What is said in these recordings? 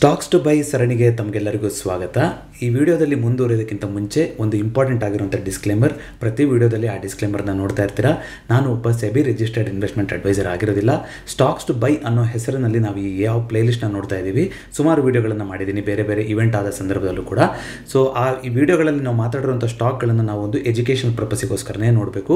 stocks to by ಸರಣಿಗೆ ತಮಗೆಲ್ಲರಿಗೂ ಸ್ವಾಗತ ಈ ವಿಡಿಯೋದಲ್ಲಿ ಮುಂದುವರಿಯೋದಕ್ಕಿಂತ ಮುಂಚೆ ಒಂದು ಇಂಪಾರ್ಟೆಂಟ್ ಆಗಿರುವಂಥ ಡಿಸ್ಕ್ಲೇಮರ್ ಪ್ರತಿ ವಿಡಿಯೋದಲ್ಲಿ ಆ ಡಿಸ್ಕ್ಲೇಮರ್ನ ನೋಡ್ತಾ ಇರ್ತೀರಾ ನಾನು ಒಬ್ಬ ಸೆಬಿ ರಿಜಿಸ್ಟರ್ಡ್ ಇನ್ವೆಸ್ಟ್ಮೆಂಟ್ ಅಡ್ವೈಸರ್ ಆಗಿರೋದಿಲ್ಲ ಸ್ಟಾಕ್ಸ್ ಟು ಬೈ ಅನ್ನೋ ಹೆಸರಿನಲ್ಲಿ ನಾವು ಈ ಯಾವ ಪ್ಲೇಲಿಸ್ಟ್ನ ನೋಡ್ತಾ ಇದ್ದೀವಿ ಸುಮಾರು ವಿಡಿಯೋಗಳನ್ನು ಮಾಡಿದ್ದೀನಿ ಬೇರೆ ಬೇರೆ ಇವೆಂಟ್ ಆದ ಸಂದರ್ಭದಲ್ಲೂ ಕೂಡ ಸೊ ಆ ಈ ವಿಡಿಯೋಗಳಲ್ಲಿ ನಾವು ಮಾತಾಡಿರುವಂಥ ಸ್ಟಾಕ್ಗಳನ್ನು ನಾವು ಒಂದು ಎಜುಕೇಷನ್ ಪರ್ಪಸ್ಗೋಸ್ಕರನೇ ನೋಡಬೇಕು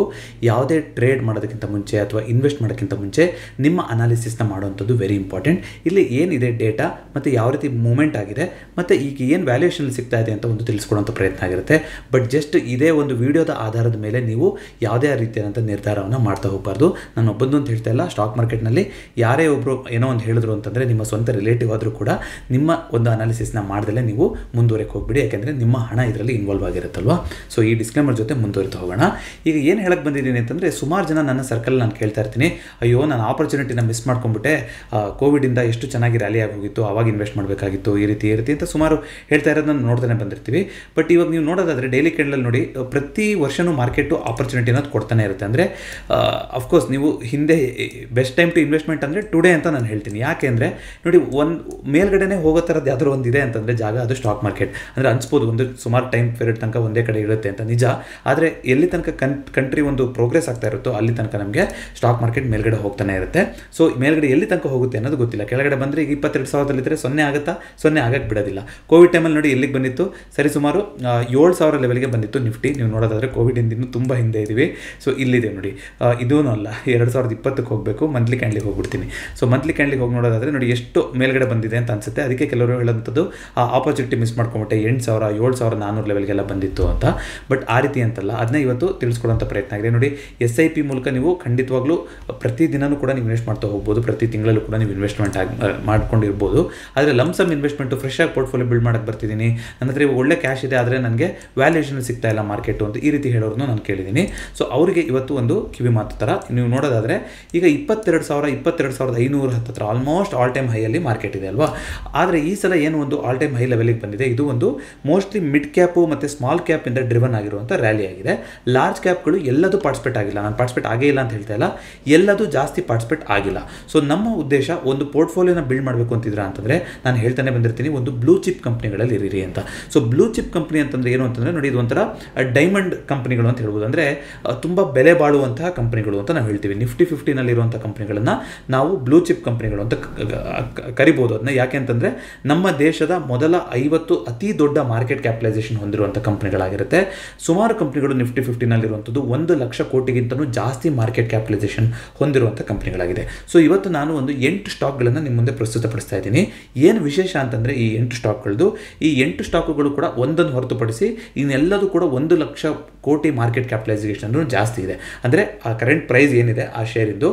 ಯಾವುದೇ ಟ್ರೇಡ್ ಮಾಡೋದಕ್ಕಿಂತ ಮುಂಚೆ ಅಥವಾ ಇನ್ವೆಸ್ಟ್ ಮಾಡೋಕ್ಕಿಂತ ಮುಂಚೆ ನಿಮ್ಮ ಅನಾಲಿಸಿಸ್ನ ಮಾಡುವಂಥದ್ದು ವೆರಿ ಇಂಪಾರ್ಟೆಂಟ್ ಇಲ್ಲಿ ಏನಿದೆ ಡೇಟಾ ಮತ್ತು ಯಾವ ರೀತಿ ಮೂಮೆಂಟ್ ಆಗಿದೆ ಮತ್ತು ಈಗ ಏನು ವ್ಯಾಲ್ಯೂಯೇಷನ್ ಸಿಗ್ತಾ ಇದೆ ಅಂತ ಒಂದು ತಿಳಿಸ್ಕೊಡೋಂಥ ಪ್ರಯತ್ನ ಆಗಿರುತ್ತೆ ಬಟ್ ಜಸ್ಟ್ ಇದೇ ಒಂದು ವಿಡಿಯೋದ ಆಧಾರದ ಮೇಲೆ ನೀವು ಯಾವುದೇ ರೀತಿಯಾದಂಥ ನಿರ್ಧಾರವನ್ನು ಮಾಡ್ತಾ ಹೋಗಬಾರ್ದು ನಾನು ಒಬ್ಬಂದು ಅಂತ ಹೇಳ್ತಾ ಇಲ್ಲ ಸ್ಟಾಕ್ ಮಾರ್ಕೆಟ್ನಲ್ಲಿ ಯಾರೇ ಒಬ್ಬರು ಏನೋ ಒಂದು ಹೇಳಿದ್ರು ಅಂತಂದರೆ ನಿಮ್ಮ ಸ್ವಂತ ರಿಲೇಟಿವ್ ಆದರೂ ಕೂಡ ನಿಮ್ಮ ಒಂದು ಅನಾಲಿಸಿಸ್ನ ಮಾಡದೇ ನೀವು ಮುಂದುವರೆಕ್ಕೆ ಹೋಗ್ಬಿಡಿ ಯಾಕೆಂದರೆ ನಿಮ್ಮ ಹಣ ಇದರಲ್ಲಿ ಇನ್ವಾಲ್ವ್ ಆಗಿರುತ್ತಲ್ವಾ ಸೊ ಈ ಡಿಸ್ಕ್ಲೇಮರ್ ಜೊತೆ ಮುಂದುವರೆತು ಹೋಗೋಣ ಈಗ ಏನು ಹೇಳಕ್ಕೆ ಬಂದಿದ್ದೀನಿ ಅಂತಂದರೆ ಸುಮಾರು ಜನ ನನ್ನ ಸರ್ಕಲ್ ನಾನು ಕೇಳ್ತಾ ಇರ್ತೀನಿ ಅಯ್ಯೋ ನಾನು ಆಪರ್ಚುನಿಟಿನ ಮಿಸ್ ಮಾಡ್ಕೊಂಡ್ಬಿಟ್ಟೆ ಕೋವಿಡಿಂದ ಎಷ್ಟು ಚೆನ್ನಾಗಿ ರ್ಯಾಲಿ ಆಗೋಗಿತ್ತು ಆವಾಗ ಇನ್ವೆಸ್ಟ್ ಮಾಡಬೇಕಾಗಿತ್ತು ಈ ರೀತಿ ಈ ರೀತಿ ಅಂತ ಸುಮಾರು ಹೇಳ್ತಾ ಇರೋದನ್ನ ನೋಡ್ತಾನೆ ಬಂದಿರ್ತೀವಿ ಬಟ್ ಇವಾಗ ನೀವು ನೋಡೋದಾದರೆ ಡೈಲಿ ಕ್ಯಾಂಡಲಲ್ಲಿ ನೋಡಿ ಪ್ರತಿ ವರ್ಷನೂ ಮಾರ್ಕೆಟು ಆಪರ್ಚುನಿಟಿ ಅನ್ನೋದು ಕೊಡ್ತಾನೆ ಇರುತ್ತೆ ಅಂದರೆ ಅಫ್ಕೋರ್ಸ್ ನೀವು ಹಿಂದೆ ಬೆಸ್ಟ್ ಟೈಮ್ ಟು ಇನ್ವೆಸ್ಟ್ಮೆಂಟ್ ಅಂದರೆ ಟುಡೇ ಅಂತ ನಾನು ಹೇಳ್ತೀನಿ ಯಾಕೆ ಅಂದರೆ ನೋಡಿ ಒಂದು ಮೇಲ್ಗಡೆನೇ ಹೋಗೋ ಥರದ್ದು ಯಾವ್ದಾದ್ರು ಒಂದು ಇದೆ ಅಂತಂದರೆ ಜಾಗ ಅದು ಸ್ಟಾಕ್ ಮಾರ್ಕೆಟ್ ಅಂದರೆ ಅನಿಸ್ಬೋದು ಒಂದು ಸುಮಾರು ಟೈಮ್ ಪೀರಿಯಡ್ ತನಕ ಒಂದೇ ಕಡೆ ಇರುತ್ತೆ ಅಂತ ನಿಜ ಆದರೆ ಎಲ್ಲಿ ತನಕ ಕನ್ ಕಂಟ್ರಿ ಒಂದು ಪ್ರೋಗ್ರೆಸ್ ಆಗ್ತಾ ಇರುತ್ತೋ ಅಲ್ಲಿ ತನಕ ನಮಗೆ ಸ್ಟಾಕ್ ಮಾರ್ಕೆಟ್ ಮೇಲ್ಗಡೆ ಹೋಗ್ತಾನೆ ಇರುತ್ತೆ ಸೊ ಮೇಲ್ಗಡೆ ಎಲ್ಲಿ ತನಕ ಹೋಗುತ್ತೆ ಅನ್ನೋದು ಗೊತ್ತಿಲ್ಲ ಕೆಳಗಡೆ ಬಂದರೆ ಈಗ ಇಪ್ಪತ್ತೆರಡು ಸಾವಿರದಲ್ಲಿದ್ದರೆ ಸೊನ್ನೆ ಆಗುತ್ತಾ ಸೊನ್ನೆ ಆಗಕ್ಕೆ ಬಿಡೋದಿಲ್ಲ ಕೋವಿಡ್ ಟೈಮಲ್ಲಿ ನೋಡಿ ಎಲ್ಲಿಗೆ ಬಂದಿತ್ತು ಸುಮಾರು ಏಳು ಸಾವಿರ ಲೆವೆಲ್ಗೆ ಬಂದಿತ್ತು ನಿಫ್ಟಿ ನೀವು ನೋಡೋದಾದರೆ ಕೋವಿಡ್ ಇನ್ನೂ ತುಂಬ ಹಿಂದೆ ಇದ್ದೀವಿ ಸೊ ಇಲ್ಲಿದೆ ನೋಡಿ ಇದೂ ಅಲ್ಲ ಎರಡು ಸಾವಿರದ ಇಪ್ಪತ್ತಕ್ಕೆ ಹೋಗಬೇಕು ಮಂತ್ಲಿ ಕ್ಯಾಂಡ್ಲಿಗೆ ಹೋಗ್ಬಿಡ್ತೀನಿ ಸೊ ಮಂತ್ಲಿ ಕ್ಯಾಂಡ್ಲಿಗೆ ಹೋಗಿ ನೋಡೋದಾದರೆ ನೋಡಿ ಎಷ್ಟು ಮೇಲ್ಗಡೆ ಬಂದಿದೆ ಅಂತ ಅನಿಸುತ್ತೆ ಅದಕ್ಕೆ ಕೆಲವರು ಹೇಳುವಂಥದ್ದು ಆ ಆಪರ್ಚುನಿಟಿ ಮಿಸ್ ಮಾಡ್ಕೊಂಬಿಟ್ಟೆ ಎಂಟು ಸಾವಿರ ಏಳು ಸಾವಿರ ನಾನ್ನೂರು ಲೆವೆಲ್ಗೆಲ್ಲ ಬಂದಿತ್ತು ಅಂತ ಬಟ್ ಆ ರೀತಿ ಅಂತಲ್ಲ ಅದನ್ನ ಇವತ್ತು ತಿಳಿಸ್ಕೊಡೋಂಥ ಪ್ರಯತ್ನ ಆಗಿದೆ ನೋಡಿ ಎಸ್ ಐ ಪಿ ಮೂಲಕ ನೀವು ಖಂಡಿತವಾಗ್ಲೂ ಪ್ರತಿ ದಿನವೂ ಕೂಡ ನೀವು ಇನ್ವೆಸ್ಟ್ ಮಾಡ್ತಾ ಹೋಗ್ಬೋದು ಪ್ರತಿ ತಿಂಗಳಲ್ಲೂ ಕೂಡ ನೀವು ಇನ್ವೆಸ್ಟ್ಮೆಂಟ್ ಆಗಿ ಮಾಡ್ಕೊಂಡಿರ್ಬೋದು ಆದರೆ ಲಮ್ಸಮ್ ಇನ್ವೆಸ್ಟ್ಮೆಂಟು ಫ್ರೆಶ್ ಆಗಿ ಪೋರ್ಟ್ಫೋಲಿಯೋ ಬಿಲ್ಡ್ ಮಾಡಕ್ಕೆ ಬರ್ತಿದ್ದೀನಿ ನನ್ನ ಹತ್ರ ಒಳ್ಳೆ ಕ್ಯಾಶ್ ಇದೆ ಆದರೆ ನನಗೆ ವ್ಯಾಲ್ಯೂಯೇಷನ್ ಸಿಗ್ತಾ ಇಲ್ಲ ಮಾರ್ಕೆಟು ಅಂತ ಈ ರೀತಿ ಹೇಳೋರನ್ನು ನಾನು ಕೇಳಿದ್ದೀನಿ ಸೊ ಅವರಿಗೆ ಇವತ್ತು ಒಂದು ಕಿವಿ ಮಾತು ಥರ ನೀವು ನೋಡೋದಾದರೆ ಈಗ ಇಪ್ಪತ್ತೆರಡು ಸಾವಿರ ಇಪ್ಪತ್ತೆರಡು ಸಾವಿರದ ಐನೂರು ಹತ್ತತ್ರ ಆಲ್ಮೋಸ್ಟ್ ಆಲ್ ಟೈಮ್ ಹೈಯಲ್ಲಿ ಮಾರ್ಕೆಟ್ ಇದೆ ಅಲ್ವಾ ಆದರೆ ಈ ಸಲ ಏನು ಒಂದು ಆಲ್ ಟೈಮ್ ಹೈ ಲೆವೆಲಿಗೆ ಬಂದಿದೆ ಇದು ಒಂದು ಮೋಸ್ಟ್ಲಿ ಮಿಡ್ ಕ್ಯಾಪು ಮತ್ತು ಸ್ಮಾಲ್ ಕ್ಯಾಪಿಂದ ಡ್ರಿವನ್ ಆಗಿರುವಂಥ ರ್ಯಾಲಿ ಆಗಿದೆ ಲಾರ್ಜ್ ಕ್ಯಾಪ್ಗಳು ಎಲ್ಲದೂ ಪಾರ್ಟಿಸಿಪೇಟ್ ಆಗಿಲ್ಲ ನಾನು ಪಾರ್ಟಿಸಿಪೇಟ್ ಆಗೇ ಇಲ್ಲ ಅಂತ ಹೇಳ್ತಾ ಇಲ್ಲ ಎಲ್ಲದೂ ಜಾಸ್ತಿ ಪಾರ್ಟಿಸಿಪೇಟ್ ಆಗಿಲ್ಲ ಸೊ ನಮ್ಮ ಉದ್ದೇಶ ಒಂದು ಪೋರ್ಟ್ಫೋಲಿಯೋನ ಬಿಲ್ಡ್ ಮಾಡಬೇಕು ಅಂತಿದ್ರ ಅಂತಂದರೆ ನಾನು ನಾನು ಹೇಳ್ತಾನೆ ಬಂದಿರ್ತೀನಿ ಒಂದು ಬ್ಲೂ ಚಿಪ್ ಕಂಪ್ನಿಗಳಲ್ಲಿ ಇರಿರಿ ಅಂತ ಸೊ ಬ್ಲೂ ಚಿಪ್ ಕಂಪ್ನಿ ಅಂತಂದರೆ ಏನು ಅಂತಂದರೆ ನೋಡಿ ಇದು ಒಂಥರ ಡೈಮಂಡ್ ಕಂಪ್ನಿಗಳು ಅಂತ ಹೇಳ್ಬೋದು ಅಂದರೆ ತುಂಬ ಬೆಲೆ ಬಾಳುವಂತಹ ಕಂಪ್ನಿಗಳು ಅಂತ ನಾವು ಹೇಳ್ತೀವಿ ನಿಫ್ಟಿ ಫಿಫ್ಟಿನಲ್ಲಿರುವಂಥ ಕಂಪ್ನಿಗಳನ್ನು ನಾವು ಬ್ಲೂ ಚಿಪ್ ಕಂಪ್ನಿಗಳು ಅಂತ ಕರಿಬೋದು ಅದನ್ನ ಯಾಕೆ ಅಂತಂದರೆ ನಮ್ಮ ದೇಶದ ಮೊದಲ ಐವತ್ತು ಅತಿ ದೊಡ್ಡ ಮಾರ್ಕೆಟ್ ಕ್ಯಾಪಿಟಲೈಸೇಷನ್ ಹೊಂದಿರುವಂಥ ಕಂಪ್ನಿಗಳಾಗಿರುತ್ತೆ ಸುಮಾರು ಕಂಪ್ನಿಗಳು ನಿಫ್ಟಿ ಫಿಫ್ಟಿನಲ್ಲಿರುವಂಥದ್ದು ಒಂದು ಲಕ್ಷ ಕೋಟಿಗಿಂತಲೂ ಜಾಸ್ತಿ ಮಾರ್ಕೆಟ್ ಕ್ಯಾಪಿಟಲೈಸೇಷನ್ ಹೊಂದಿರುವಂಥ ಕಂಪ್ನಿಗಳಾಗಿದೆ ಸೊ ಇವತ್ತು ನಾನು ಒಂದು ಎಂಟು ಸ್ಟಾಕ್ಗಳನ್ನು ನಿಮ್ಮ ಮುಂದೆ ಪ್ರಸ್ತುತಪಡಿಸ್ತಾ ಇದ್ದೀನಿ ಏನು ವಿಶೇಷ ಅಂತಂದರೆ ಈ ಎಂಟು ಸ್ಟಾಕ್ಗಳದ್ದು ಈ ಎಂಟು ಸ್ಟಾಕುಗಳು ಕೂಡ ಒಂದನ್ನು ಹೊರತುಪಡಿಸಿ ಇನ್ನೆಲ್ಲದೂ ಕೂಡ ಒಂದು ಲಕ್ಷ ಕೋಟಿ ಮಾರ್ಕೆಟ್ ಕ್ಯಾಪಿಟಲೈಸೇಷನ್ ಜಾಸ್ತಿ ಇದೆ ಅಂದರೆ ಆ ಕರೆಂಟ್ ಪ್ರೈಸ್ ಏನಿದೆ ಆ ಶೇರಿಂದು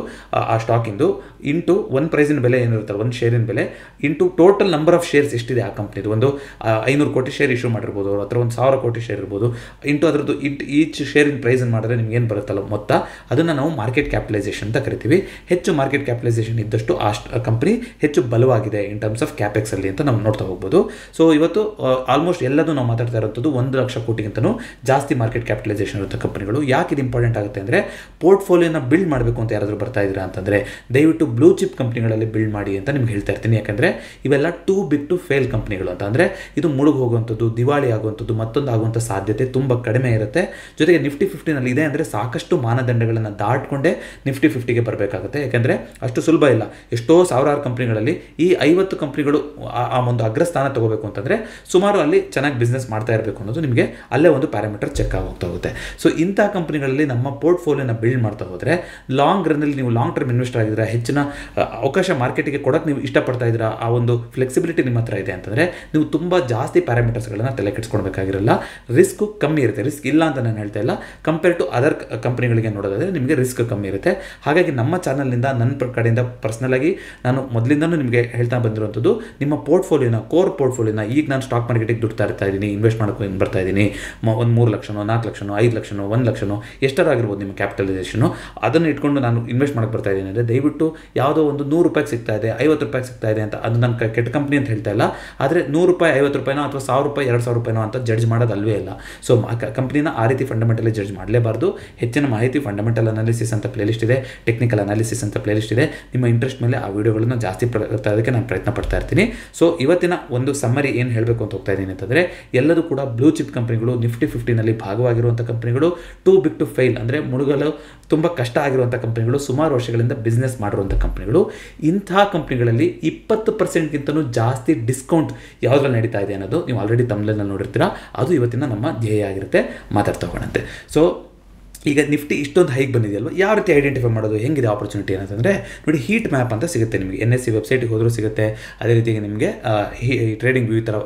ಆ ಸ್ಟಾಕಿಂದು ಇಂಟು ಒಂದು ಪ್ರೈಸಿನ ಬೆಲೆ ಏನಿರುತ್ತೆ ಒಂದು ಶೇರಿನ ಬೆಲೆ into total number of shares ಎಷ್ಟಿದೆ ಆ ಕಂಪ್ನಿದು ಒಂದು ಐನೂರು ಕೋಟಿ ಶೇರ್ ಇಶ್ಯೂ ಮಾಡಿರ್ಬೋದು ಅಥವಾ ಒಂದು ಸಾವಿರ ಕೋಟಿ ಶೇರ್ ಇರ್ಬೋದು ಇಂಟು ಅದರದ್ದು ಇಟ್ ಈಚ್ ಶೇರಿನ ಪ್ರೈಸನ್ನು ಮಾಡಿದ್ರೆ ನಿಮ್ಗೆ ಏನು ಬರುತ್ತಲ್ಲ ಮೊತ್ತ ಅದನ್ನು ನಾವು ಮಾರ್ಕೆಟ್ ಕ್ಯಾಪಿಟಲೈಸೇಷನ್ ಅಂತ ಕರಿತೀವಿ ಹೆಚ್ಚು ಮಾರ್ಕೆಟ್ ಕ್ಯಾಪಿಟಲೈಸೇಷನ್ ಇದ್ದಷ್ಟು ಆ ಕಂಪ್ನಿ ಹೆಚ್ಚು ಬಲವಾಗಿದೆ ಇನ್ ಟರ್ಮ್ಸ್ ಆಫ್ ಕ್ಯಾಪ್ ಕ್ಯಾಪೆಕ್ಸಲ್ಲಿ ಅಂತ ನಾವು ನೋಡ್ತಾ ಹೋಗ್ಬೋದು ಸೊ ಇವತ್ತು ಆಲ್ಮೋಸ್ಟ್ ಎಲ್ಲದೂ ನಾವು ಮಾತಾಡ್ತಾ ಇರೋದು ಒಂದು ಲಕ್ಷ ಕೋಟಿಗಿಂತಲೂ ಜಾಸ್ತಿ ಮಾರ್ಕೆಟ್ ಕ್ಯಾಪಿಟಲೈಸೇಷನ್ ಇರುತ್ತೆ ಕಂಪನಿಗಳು ಯಾಕೆ ಇದು ಇಂಪಾರ್ಟೆಂಟ್ ಆಗುತ್ತೆ ಅಂದರೆ ಪೋರ್ಟ್ಫೋಲಿಯೋನ ಬಿಲ್ಡ್ ಮಾಡಬೇಕು ಅಂತ ಯಾರಾದರೂ ಬರ್ತಾ ಇದ್ದೀರಾ ಅಂತಂದರೆ ದಯವಿಟ್ಟು ಬ್ಲೂ ಚಿಪ್ ಕಂಪ್ನಿಗಳಲ್ಲಿ ಬಿಲ್ಡ್ ಮಾಡಿ ಅಂತ ನಿಮ್ಗೆ ಹೇಳ್ತಾ ಇರ್ತೀನಿ ಯಾಕಂದರೆ ಇವೆಲ್ಲ ಟೂ ಬಿಗ್ ಟು ಫೇಲ್ ಕಂಪ್ನಿಗಳು ಅಂತ ಅಂದರೆ ಇದು ಮುಳುಗು ಹೋಗುವಂಥದ್ದು ದಿವಾಳಿ ಆಗುವಂಥದ್ದು ಮತ್ತೊಂದು ಆಗುವಂಥ ಸಾಧ್ಯತೆ ತುಂಬ ಕಡಿಮೆ ಇರುತ್ತೆ ಜೊತೆಗೆ ನಿಫ್ಟಿ ಫಿಫ್ಟಿನಲ್ಲಿ ಇದೆ ಅಂದರೆ ಸಾಕಷ್ಟು ಮಾನದಂಡಗಳನ್ನು ದಾಟಿಕೊಂಡೇ ನಿಫ್ಟಿ ಫಿಫ್ಟಿಗೆ ಬರಬೇಕಾಗುತ್ತೆ ಯಾಕೆಂದರೆ ಅಷ್ಟು ಸುಲಭ ಇಲ್ಲ ಎಷ್ಟೋ ಸಾವಿರಾರು ಕಂಪ್ನಿಗಳಲ್ಲಿ ಈ ಐವತ್ತು ಕಂಪ್ನಿಗಳು ಆ ಒಂದು ಅಗ್ರಸ್ಥಾನ ತಗೋಬೇಕು ಅಂತಂದರೆ ಸುಮಾರು ಅಲ್ಲಿ ಚೆನ್ನಾಗಿ ಬಿಸ್ನೆಸ್ ಮಾಡ್ತಾ ಇರಬೇಕು ಅನ್ನೋದು ನಿಮಗೆ ಅಲ್ಲೇ ಒಂದು ಪ್ಯಾರಾಮೀಟರ್ ಚೆಕ್ ಆಗೋಗ್ತಾ ಹೋಗುತ್ತೆ ಸೊ ಇಂಥ ಕಂಪ್ನಿಗಳಲ್ಲಿ ನಮ್ಮ ಪೋರ್ಟ್ಫೋಲಿಯೋನ ಬಿಲ್ಡ್ ಮಾಡ್ತಾ ಹೋದರೆ ಲಾಂಗ್ ರನ್ನಲ್ಲಿ ನೀವು ಲಾಂಗ್ ಟರ್ಮ್ ಇನ್ವೆಸ್ಟರ್ ಆಗಿದ್ದೀರಾ ಹೆಚ್ಚಿನ ಅವಕಾಶ ಮಾರ್ಕೆಟಿಗೆ ಕೊಡೋಕ್ಕೆ ನೀವು ಇಷ್ಟಪಡ್ತಾ ಇದ್ದೀರಾ ಆ ಒಂದು ಫ್ಲೆಕ್ಸಿಬಿಲಿಟಿ ನಿಮ್ಮ ಹತ್ರ ಇದೆ ಅಂತಂದರೆ ನೀವು ತುಂಬ ಜಾಸ್ತಿ ಪ್ಯಾರಾಮೀಟರ್ಸ್ಗಳನ್ನು ತಲೆ ಕೆಡಿಸ್ಕೊಳ್ಬೇಕಾಗಿರಲ್ಲ ರಿಸ್ಕ್ ಕಮ್ಮಿ ಇರುತ್ತೆ ರಿಸ್ಕ್ ಇಲ್ಲ ಅಂತ ನಾನು ಹೇಳ್ತಾ ಇಲ್ಲ ಕಂಪೇರ್ ಟು ಅದರ್ ಕಂಪ್ನಿಗಳಿಗೆ ನೋಡೋದಾದರೆ ನಿಮಗೆ ರಿಸ್ಕ್ ಕಮ್ಮಿ ಇರುತ್ತೆ ಹಾಗಾಗಿ ನಮ್ಮ ಚಾನಲ್ನಿಂದ ನನ್ನ ಕಡೆಯಿಂದ ಆಗಿ ನಾನು ಮೊದಲಿಂದನೂ ನಿಮಗೆ ಹೇಳ್ತಾ ಬಂದಿರುವಂಥದ್ದು ನಿಮ್ಮ ಪೋರ್ಟ್ಫೋಲಿಯೋನ ಕೋರ್ ಪೋರ್ಟ್ಫೋಲಿಯೋನ ಈಗ ನಾನು ಸ್ಟಾಕ್ ಮಾರ್ಕೆಟಿಗೆ ದುಡ್ಡು ತರ್ತಾ ಇದ್ದೀನಿ ಇನ್ವೆಸ್ಟ್ ಮಾಡ್ಕೊಂಡು ಬರ್ತಾ ಇದ್ದೀನಿ ಒಂದು ಮೂರು ಲಕ್ಷನೋ ನಾಲ್ಕು ಲಕ್ಷನೋ ಐದು ಲಕ್ಷನೋ ಒಂದು ಲಕ್ಷನೋ ಎಷ್ಟರಾಗಿರ್ಬೋದು ನಿಮ್ಮ ಕ್ಯಾಪಿಟಲೈಸೇಷನು ಅದನ್ನು ಇಟ್ಕೊಂಡು ನಾನು ಇನ್ವೆಸ್ಟ್ ಮಾಡಕ್ಕೆ ಬರ್ತಾ ಇದ್ದೀನಿ ಅಂದರೆ ದಯವಿಟ್ಟು ಯಾವುದೋ ಒಂದು ನೂರು ರೂಪಾಯಿಗೆ ಸಿಗ್ತಾ ಇದೆ ಐವತ್ತು ರೂಪಾಯಿ ಸಿಗ್ತಾ ಇದೆ ಅಂತ ಅದು ನನ್ನ ಕೆಟ್ಟ ಕಂಪ್ನಿ ಅಂತ ಹೇಳ್ತಾ ಇಲ್ಲ ಆದರೆ ನೂರು ರೂಪಾಯಿ ಐವತ್ತು ರೂಪಾಯಿನೋ ಅಥವಾ ಸಾವಿರ ರೂಪಾಯಿ ಎರಡು ಸಾವಿರ ರೂಪಾಯಿನೋ ಅಂತ ಜಡ್ಜ್ ಮಾಡೋದು ಅಲ್ವೇ ಇಲ್ಲ ಸೊ ಕಂಪ್ನಿನ ಆ ರೀತಿ ಫಂಡಮೆಂಟಲಿ ಜಡ್ಜ್ ಮಾಡಲೇಬಾರ್ದು ಹೆಚ್ಚಿನ ಮಾಹಿತಿ ಫಂಡಮೆಂಟಲ್ ಅನಾಲಿಸಿಸ್ ಅಂತ ಪ್ಲೇಲಿಸ್ಟ್ ಇದೆ ಟೆಕ್ನಿಕಲ್ ಅನಾಲಿಸಿಸ್ ಅಂತ ಪ್ಲೇಲಿಸ್ಟ್ ಇದೆ ನಿಮ್ಮ ಇಂಟ್ರೆಸ್ಟ್ ಮೇಲೆ ಆ ವಿಡಿಯೋಗಳನ್ನು ಜಾಸ್ತಿ ಇದಕ್ಕೆ ನಾನು ಪ್ರಯತ್ನ ಪಡ್ತಾ ಇರ್ತೀನಿ ಸೊ ಇವತ್ತಿನ ಒಂದು ಸಮ್ಮರಿ ಏನು ಹೇಳಬೇಕು ಅಂತ ಹೋಗ್ತಾ ಇದ್ದೀನಿ ಅಂತಂದರೆ ಎಲ್ಲರೂ ಕೂಡ ಬ್ಲೂ ಚಿಪ್ ಕಂಪ್ನಿಗಳು ನಿಫ್ಟಿ ಫಿಫ್ಟಿನಲ್ಲಿ ಭಾಗವಾಗಿರುವಂಥ ಕಂಪ್ನಿಗಳು ಟೂ ಬಿಗ್ ಟು ಫೈಲ್ ಅಂದರೆ ಮುಳುಗಲು ತುಂಬ ಕಷ್ಟ ಆಗಿರುವಂಥ ಕಂಪ್ನಿಗಳು ಸುಮಾರು ವರ್ಷಗಳಿಂದ ಬಿಸ್ನೆಸ್ ಮಾಡಿರುವಂಥ ಕಂಪ್ನಿಗಳು ಇಂತಹ ಕಂಪ್ನಿಗಳಲ್ಲಿ ಇಪ್ಪತ್ತು ಪರ್ಸೆಂಟ್ಗಿಂತಲೂ ಜಾಸ್ತಿ ಡಿಸ್ಕೌಂಟ್ ಯಾವುದ್ರಲ್ಲಿ ನಡೀತಾ ಇದೆ ಅನ್ನೋದು ನೀವು ಆಲ್ರೆಡಿ ತಮಿಳಲ್ಲಿ ನೋಡಿರ್ತೀರಾ ಅದು ಇವತ್ತಿನ ನಮ್ಮ ಧ್ಯೇಯ ಆಗಿರುತ್ತೆ ಮಾತಾಡ್ತಾ ಹೋಗೋಣಂತೆ ಸೊ ಈಗ ನಿಫ್ಟಿ ಇಷ್ಟೊಂದು ಹೈಕ್ ಬಂದಿದೆಯಲ್ವ ಯಾವ ರೀತಿ ಐಡೆಂಟಿಫೈ ಮಾಡೋದು ಹೆಂಗಿದೆ ಆಪರ್ಚುನಿಟಿ ಅಂತಂದರೆ ನೋಡಿ ಹೀಟ್ ಮ್ಯಾಪ್ ಅಂತ ಸಿಗುತ್ತೆ ನಿಮಗೆ ಎನ್ ಎಸ್ ಸಿ e ವೆಬ್ಸೈಟ್ಗೆ ಹೋದರೂ ಸಿಗುತ್ತೆ ಅದೇ ರೀತಿ ನಿಮಗೆ ಟ್ರೇಡಿಂಗ್ ವ್ಯೂ ಥರ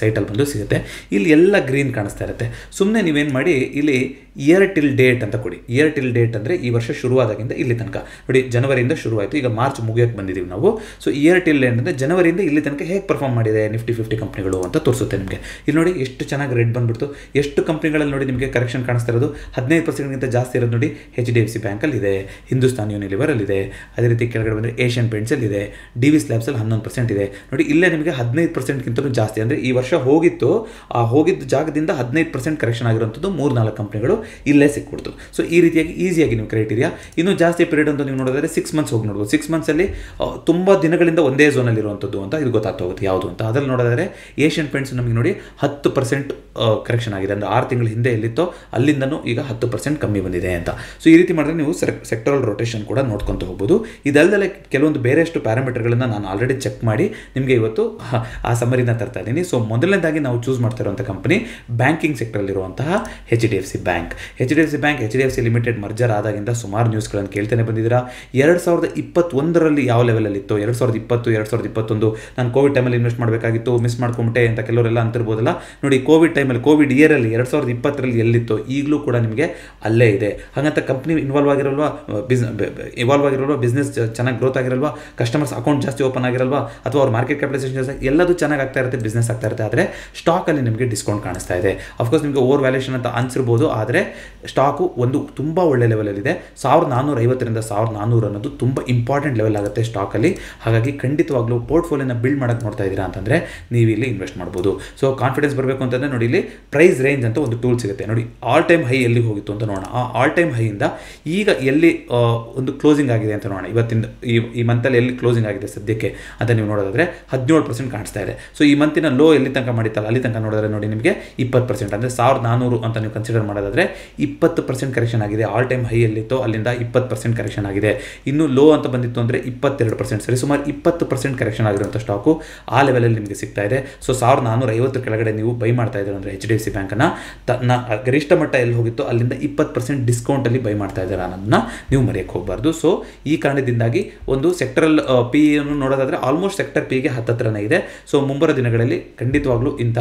ಸೈಟಲ್ಲಿ ಬಂದು ಸಿಗುತ್ತೆ ಇಲ್ಲಿ ಎಲ್ಲ ಗ್ರೀನ್ ಕಾಣಿಸ್ತಾ ಇರುತ್ತೆ ಸುಮ್ಮನೆ ನೀವೇನು ಮಾಡಿ ಇಲ್ಲಿ ಇಯರ್ ಟಿಲ್ ಡೇಟ್ ಅಂತ ಕೊಡಿ ಇಯರ್ ಟಿಲ್ ಡೇಟ್ ಅಂದರೆ ಈ ವರ್ಷ ಶುರುವಾದಾಗಿಂದ ಇಲ್ಲಿ ತನಕ ನೋಡಿ ಜನವರಿಯಿಂದ ಶುರುವಾಯಿತು ಈಗ ಮಾರ್ಚ್ ಮುಗಿಯೋಕ್ಕೆ ಬಂದಿದ್ದೀವಿ ನಾವು ಸೊ ಇಯರ್ ಟಿಲ್ ಡೇಟ್ ಅಂದರೆ ಜನವರಿಯಿಂದ ಇಲ್ಲಿ ತನಕ ಹೇಗೆ ಪರ್ಫಾರ್ಮ್ ಮಾಡಿದೆ ನಿಫ್ಟಿ ಫಿಫ್ಟಿ ಕಂಪ್ನಿಗಳು ಅಂತ ತೋರಿಸುತ್ತೆ ನಿಮಗೆ ಇಲ್ಲಿ ನೋಡಿ ಎಷ್ಟು ಚೆನ್ನಾಗಿ ರೆಡ್ ಬಂದ್ಬಿಡ್ತು ಎಷ್ಟು ಕಂಪ್ನಿಗಳಲ್ಲಿ ನೋಡಿ ನಿಮಗೆ ಕರೆಕ್ಷನ್ ಕಾಣಿಸ್ತಾ ಇರೋದು ಹದಿನೈದು ಪರ್ಸೆಂಟ್ಗಿಂತ ಅತ್ಯಂತ ಜಾಸ್ತಿ ಇರೋದು ನೋಡಿ ಎಚ್ ಡಿ ಎಫ್ ಸಿ ಇದೆ ಹಿಂದೂಸ್ತಾನ್ ಇದೆ ಅದೇ ರೀತಿ ಕೆಳಗಡೆ ಬಂದರೆ ಏಷ್ಯನ್ ಇದೆ ಡಿ ವಿ ಸ್ಲ್ಯಾಬ್ಸಲ್ಲಿ ಹನ್ನೊಂದು ಪರ್ಸೆಂಟ್ ಇದೆ ನೋಡಿ ಇಲ್ಲೇ ನಿಮಗೆ ಹದಿನೈದು ಪರ್ಸೆಂಟ್ಗಿಂತಲೂ ಜಾಸ್ತಿ ಅಂದರೆ ಈ ವರ್ಷ ಹೋಗಿತ್ತು ಆ ಹೋಗಿದ್ದ ಜಾಗದಿಂದ ಹದಿನೈದು ಪರ್ಸೆಂಟ್ ಕರೆಕ್ಷನ್ ಆಗಿರುವಂಥದ್ದು ಮೂರು ನಾಲ್ಕು ಕಂಪ್ನಿಗಳು ಇಲ್ಲೇ ಸಿಕ್ಕೊಡ್ತು ಸೊ ಈ ರೀತಿಯಾಗಿ ಈಸಿಯಾಗಿ ನೀವು ಕ್ರೈಟೀರಿಯಾ ಇನ್ನೂ ಜಾಸ್ತಿ ಪೀರಿಯಡ್ ಅಂತ ನೀವು ನೋಡಿದ್ರೆ ಸಿಕ್ಸ್ ಮಂತ್ಸ್ ಹೋಗಿ ನೋಡ್ಬೋದು ಸಿಕ್ಸ್ ಮಂತ್ಸಲ್ಲಿ ತುಂಬ ದಿನಗಳಿಂದ ಒಂದೇ ಝೋನಲ್ಲಿರುವಂಥದ್ದು ಅಂತ ಇದು ಗೊತ್ತಾಗ್ತಾ ಹೋಗುತ್ತೆ ಯಾವುದು ಅಂತ ಅದರಲ್ಲಿ ನೋಡಿದ್ರೆ ಏಷ್ಯನ್ ಪೇಂಟ್ಸ್ ನಮಗೆ ನೋಡಿ ಹತ್ತು ಪರ್ಸೆಂಟ್ ಕರೆಕ್ಷನ್ ಆಗಿದೆ ಅಂದರೆ ಆರು ತಿಂಗಳ ಹಿಂದೆ ಎಲ್ಲಿತ್ತೋ ಅಲ್ಲಿಂದನೂ ಈಗ ಹತ್ತು ಪರ್ಸೆಂಟ್ ಕಮ್ಮಿ ಕಮ್ಮಿ ಬಂದಿದೆ ಅಂತ ಸೊ ಈ ರೀತಿ ಮಾಡಿದ್ರೆ ನೀವು ಸೆಕ್ಟರಲ್ ರೊಟೇಷನ್ ಕೂಡ ನೋಡ್ಕೊತ ಹೋಗ್ಬೋದು ಇದಲ್ಲದೆ ಕೆಲವೊಂದು ಬೇರೆಷ್ಟು ಪ್ಯಾರಾಮೀಟರ್ಗಳನ್ನು ನಾನು ಆಲ್ರೆಡಿ ಚೆಕ್ ಮಾಡಿ ನಿಮಗೆ ಇವತ್ತು ಆ ಸಮರಿನ ತರ್ತಾ ಇದ್ದೀನಿ ಸೊ ಮೊದಲನೇದಾಗಿ ನಾವು ಚೂಸ್ ಮಾಡ್ತಿರುವಂಥ ಕಂಪನಿ ಬ್ಯಾಂಕಿಂಗ್ ಸೆಕ್ಟರಲ್ಲಿರುವಂತಹ H D F C bank H D F C bank H D F C limited merger ಆದಾಗಿಂದ ಸುಮಾರು ನ್ಯೂಸ್ಗಳನ್ನು ಕೇಳ್ತಾನೆ ಬಂದಿದ್ದೀರಾ ಎರಡು ಸಾವಿರದ ಇಪ್ಪತ್ತೊಂದರಲ್ಲಿ ಯಾವ ಲೆವೆಲಲ್ಲಿ ಇತ್ತು ಎರಡು ಸಾವಿರದ ಇಪ್ಪತ್ತು ಎರಡು ಸಾವಿರದ ಇಪ್ಪತ್ತೊಂದು ನಾನು ಕೋವಿಡ್ ಟೈಮಲ್ಲಿ ಇನ್ವೆಸ್ಟ್ ಮಾಡಬೇಕಾಗಿತ್ತು ಮಿಸ್ ಮಾಡ್ಕೊಂಬಿಟ್ಟೆ ಅಂತ ಕೆಲವರೆಲ್ಲ ಅಂತಿರ್ಬೋದಲ್ಲ ನೋಡಿ ಕೋವಿಡ್ ಟೈಮಲ್ಲಿ ಕೋವಿಡ್ ಇಯರಲ್ಲಿ ಎರಡು ಸಾವಿರದ ಇಪ್ಪತ್ತರಲ್ಲಿ ಎಲ್ಲಿತ್ತು ಈಗಲೂ ಕೂಡ ನಿಮಗೆ ಅಲ್ಲಿ ಇದೆ ಹಾಗಂತ ಕಂಪ್ನಿ ಇನ್ವಾಲ್ವ್ ಆಗಿರಲ್ವಾ ಬಿಸ್ ಇನ್ವಾಲ್ವ್ ಆಗಿರಲ್ವ ಬಿಸ್ನೆಸ್ ಚೆನ್ನಾಗಿ ಗ್ರೋತ್ ಆಗಿರಲ್ವಾ ಕಸ್ಟಮರ್ಸ್ ಅಕೌಂಟ್ ಜಾಸ್ತಿ ಓಪನ್ ಆಗಿರಲ್ವಾ ಅಥವಾ ಅವ್ರ ಮಾರ್ಕೆಟ್ ಕ್ಯಾಪಿಟಲೈಸೇಷನ್ ಜಾಸ್ತಿ ಎಲ್ಲದೂ ಚೆನ್ನಾಗಿ ಆಗ್ತಾ ಇರುತ್ತೆ ಬಿಸ್ನೆಸ್ ಆಗ್ತಾ ಇರುತ್ತೆ ಆದರೆ ಸ್ಟಾಕಲ್ಲಿ ನಿಮಗೆ ಡಿಸ್ಕೌಂಟ್ ಕಾಣಿಸ್ತಾ ಇದೆ ಅಫ್ಕೋರ್ಸ್ ನಿಮಗೆ ಓವರ್ ವ್ಯಾಲ್ಯೂಷನ್ ಅಂತ ಅನ್ಸಿರ್ಬೋದು ಆದರೆ ಸ್ಟಾಕು ಒಂದು ತುಂಬ ಒಳ್ಳೆ ಲೆವೆಲಲ್ಲಿದೆ ಸಾವಿರದ ನಾನ್ನೂರ ಐವತ್ತರಿಂದ ಸಾವಿರದ ನಾನ್ನೂರು ಅನ್ನೋದು ತುಂಬ ಇಂಪಾರ್ಟೆಂಟ್ ಲೆವೆಲ್ ಆಗುತ್ತೆ ಸ್ಟಾಕಲ್ಲಿ ಹಾಗಾಗಿ ಖಂಡಿತವಾಗ್ಲೂ ಪೋರ್ಟ್ಫೋಲಿಯೋನ ಬಿಲ್ಡ್ ಮಾಡೋಕ್ಕೆ ನೋಡ್ತಾ ಇದ್ದೀರಾ ಅಂತಂದರೆ ನೀವು ಇಲ್ಲಿ ಇನ್ವೆಸ್ಟ್ ಮಾಡ್ಬೋದು ಸೊ ಕಾನ್ಫಿಡೆನ್ಸ್ ಬರಬೇಕು ಅಂತಂದರೆ ನೋಡಿ ಇಲ್ಲಿ ಪ್ರೈಸ್ ರೇಂಜ್ ಅಂತ ಒಂದು ಟೂಲ್ ಸಿಗುತ್ತೆ ನೋಡಿ ಆಲ್ ಟೈಮ್ ಹೈ ಎಲ್ಲಿ ಹೋಗಿತ್ತು ಅಂತ ನೋಡೋಣ ಆ ಆಲ್ ಟೈಮ್ ಹೈಯಿಂದ ಈಗ ಎಲ್ಲಿ ಒಂದು ಕ್ಲೋಸಿಂಗ್ ಆಗಿದೆ ಅಂತ ನೋಡೋಣ ಇವತ್ತಿನ ಈ ಈ ಮಂತಲ್ಲಿ ಎಲ್ಲಿ ಕ್ಲೋಸಿಂಗ್ ಆಗಿದೆ ಸದ್ಯಕ್ಕೆ ಅಂತ ನೀವು ನೋಡೋದಾದರೆ ಹದಿನೇಳು ಪರ್ಸೆಂಟ್ ಕಾಣಿಸ್ತಾ ಇದೆ ಸೊ ಈ ಮಂತಿನ ಲೋ ಎಲ್ಲಿ ತನಕ ಮಾಡಿತ್ತಲ್ಲ ಅಲ್ಲಿ ತನಕ ನೋಡಿದ್ರೆ ನೋಡಿ ನಿಮಗೆ ಇಪ್ಪತ್ತು ಪರ್ಸೆಂಟ್ ಅಂದರೆ ಸಾವಿರದ ನಾನ್ನೂರು ಅಂತ ನೀವು ಕನ್ಸಿಡರ್ ಮಾಡೋದಾದರೆ ಇಪ್ಪತ್ತು ಪರ್ಸೆಂಟ್ ಕರೆಕ್ಷನ್ ಆಗಿದೆ ಆಲ್ ಟೈಮ್ ಹೈ ಎಲ್ಲಿತ್ತು ಅಲ್ಲಿಂದ ಇಪ್ಪತ್ತು ಪರ್ಸೆಂಟ್ ಕರೆಕ್ಷನ್ ಆಗಿದೆ ಇನ್ನು ಲೋ ಅಂತ ಬಂದಿತ್ತು ಅಂದರೆ ಇಪ್ಪತ್ತೆರಡು ಪರ್ಸೆಂಟ್ ಸರಿ ಸುಮಾರು ಇಪ್ಪತ್ತು ಪರ್ಸೆಂಟ್ ಕರೆಕ್ಷನ್ ಆಗಿರುವಂಥ ಸ್ಟಾಕು ಆ ಲೆವೆಲಲ್ಲಿ ನಿಮಗೆ ಸಿಗ್ತಾ ಇದೆ ಸೊ ಸಾವಿರದ ನಾನ್ನೂರ ಐವತ್ತು ಕೆಳಗಡೆ ನೀವು ಬೈ ಮಾಡ್ತಾ ಇದ್ದಾರೆ ಅಂದರೆ ಎಚ್ ಡಿ ಎಫ್ ಸಿ ಬ್ಯಾಂಕನ್ನು ತನ್ನ ಗರಿಷ್ಠ ಮಟ್ಟ ಎಲ್ಲಿ ಹೋಗಿತ್ತು ಅಲ್ಲಿಂದ ಇಪ್ಪತ್ತು ಇಪ್ಪತ್ತು ಪರ್ಸೆಂಟ್ ಡಿಸ್ಕೌಂಟಲ್ಲಿ ಬೈ ಮಾಡ್ತಾ ಇದ್ದಾರೆ ಅನ್ನೋದನ್ನ ನೀವು ಮರೆಯಕ್ಕೆ ಹೋಗಬಾರ್ದು ಸೊ ಈ ಕಾರಣದಿಂದಾಗಿ ಒಂದು ಸೆಕ್ಟರಲ್ ಪಿ ಅನ್ನು ನೋಡೋದಾದರೆ ಆಲ್ಮೋಸ್ಟ್ ಸೆಕ್ಟರ್ ಪಿಗೆ ಹತ್ತಿರನೇ ಇದೆ ಸೊ ಮುಂಬರ ದಿನಗಳಲ್ಲಿ ಖಂಡಿತವಾಗ್ಲೂ ಇಂಥ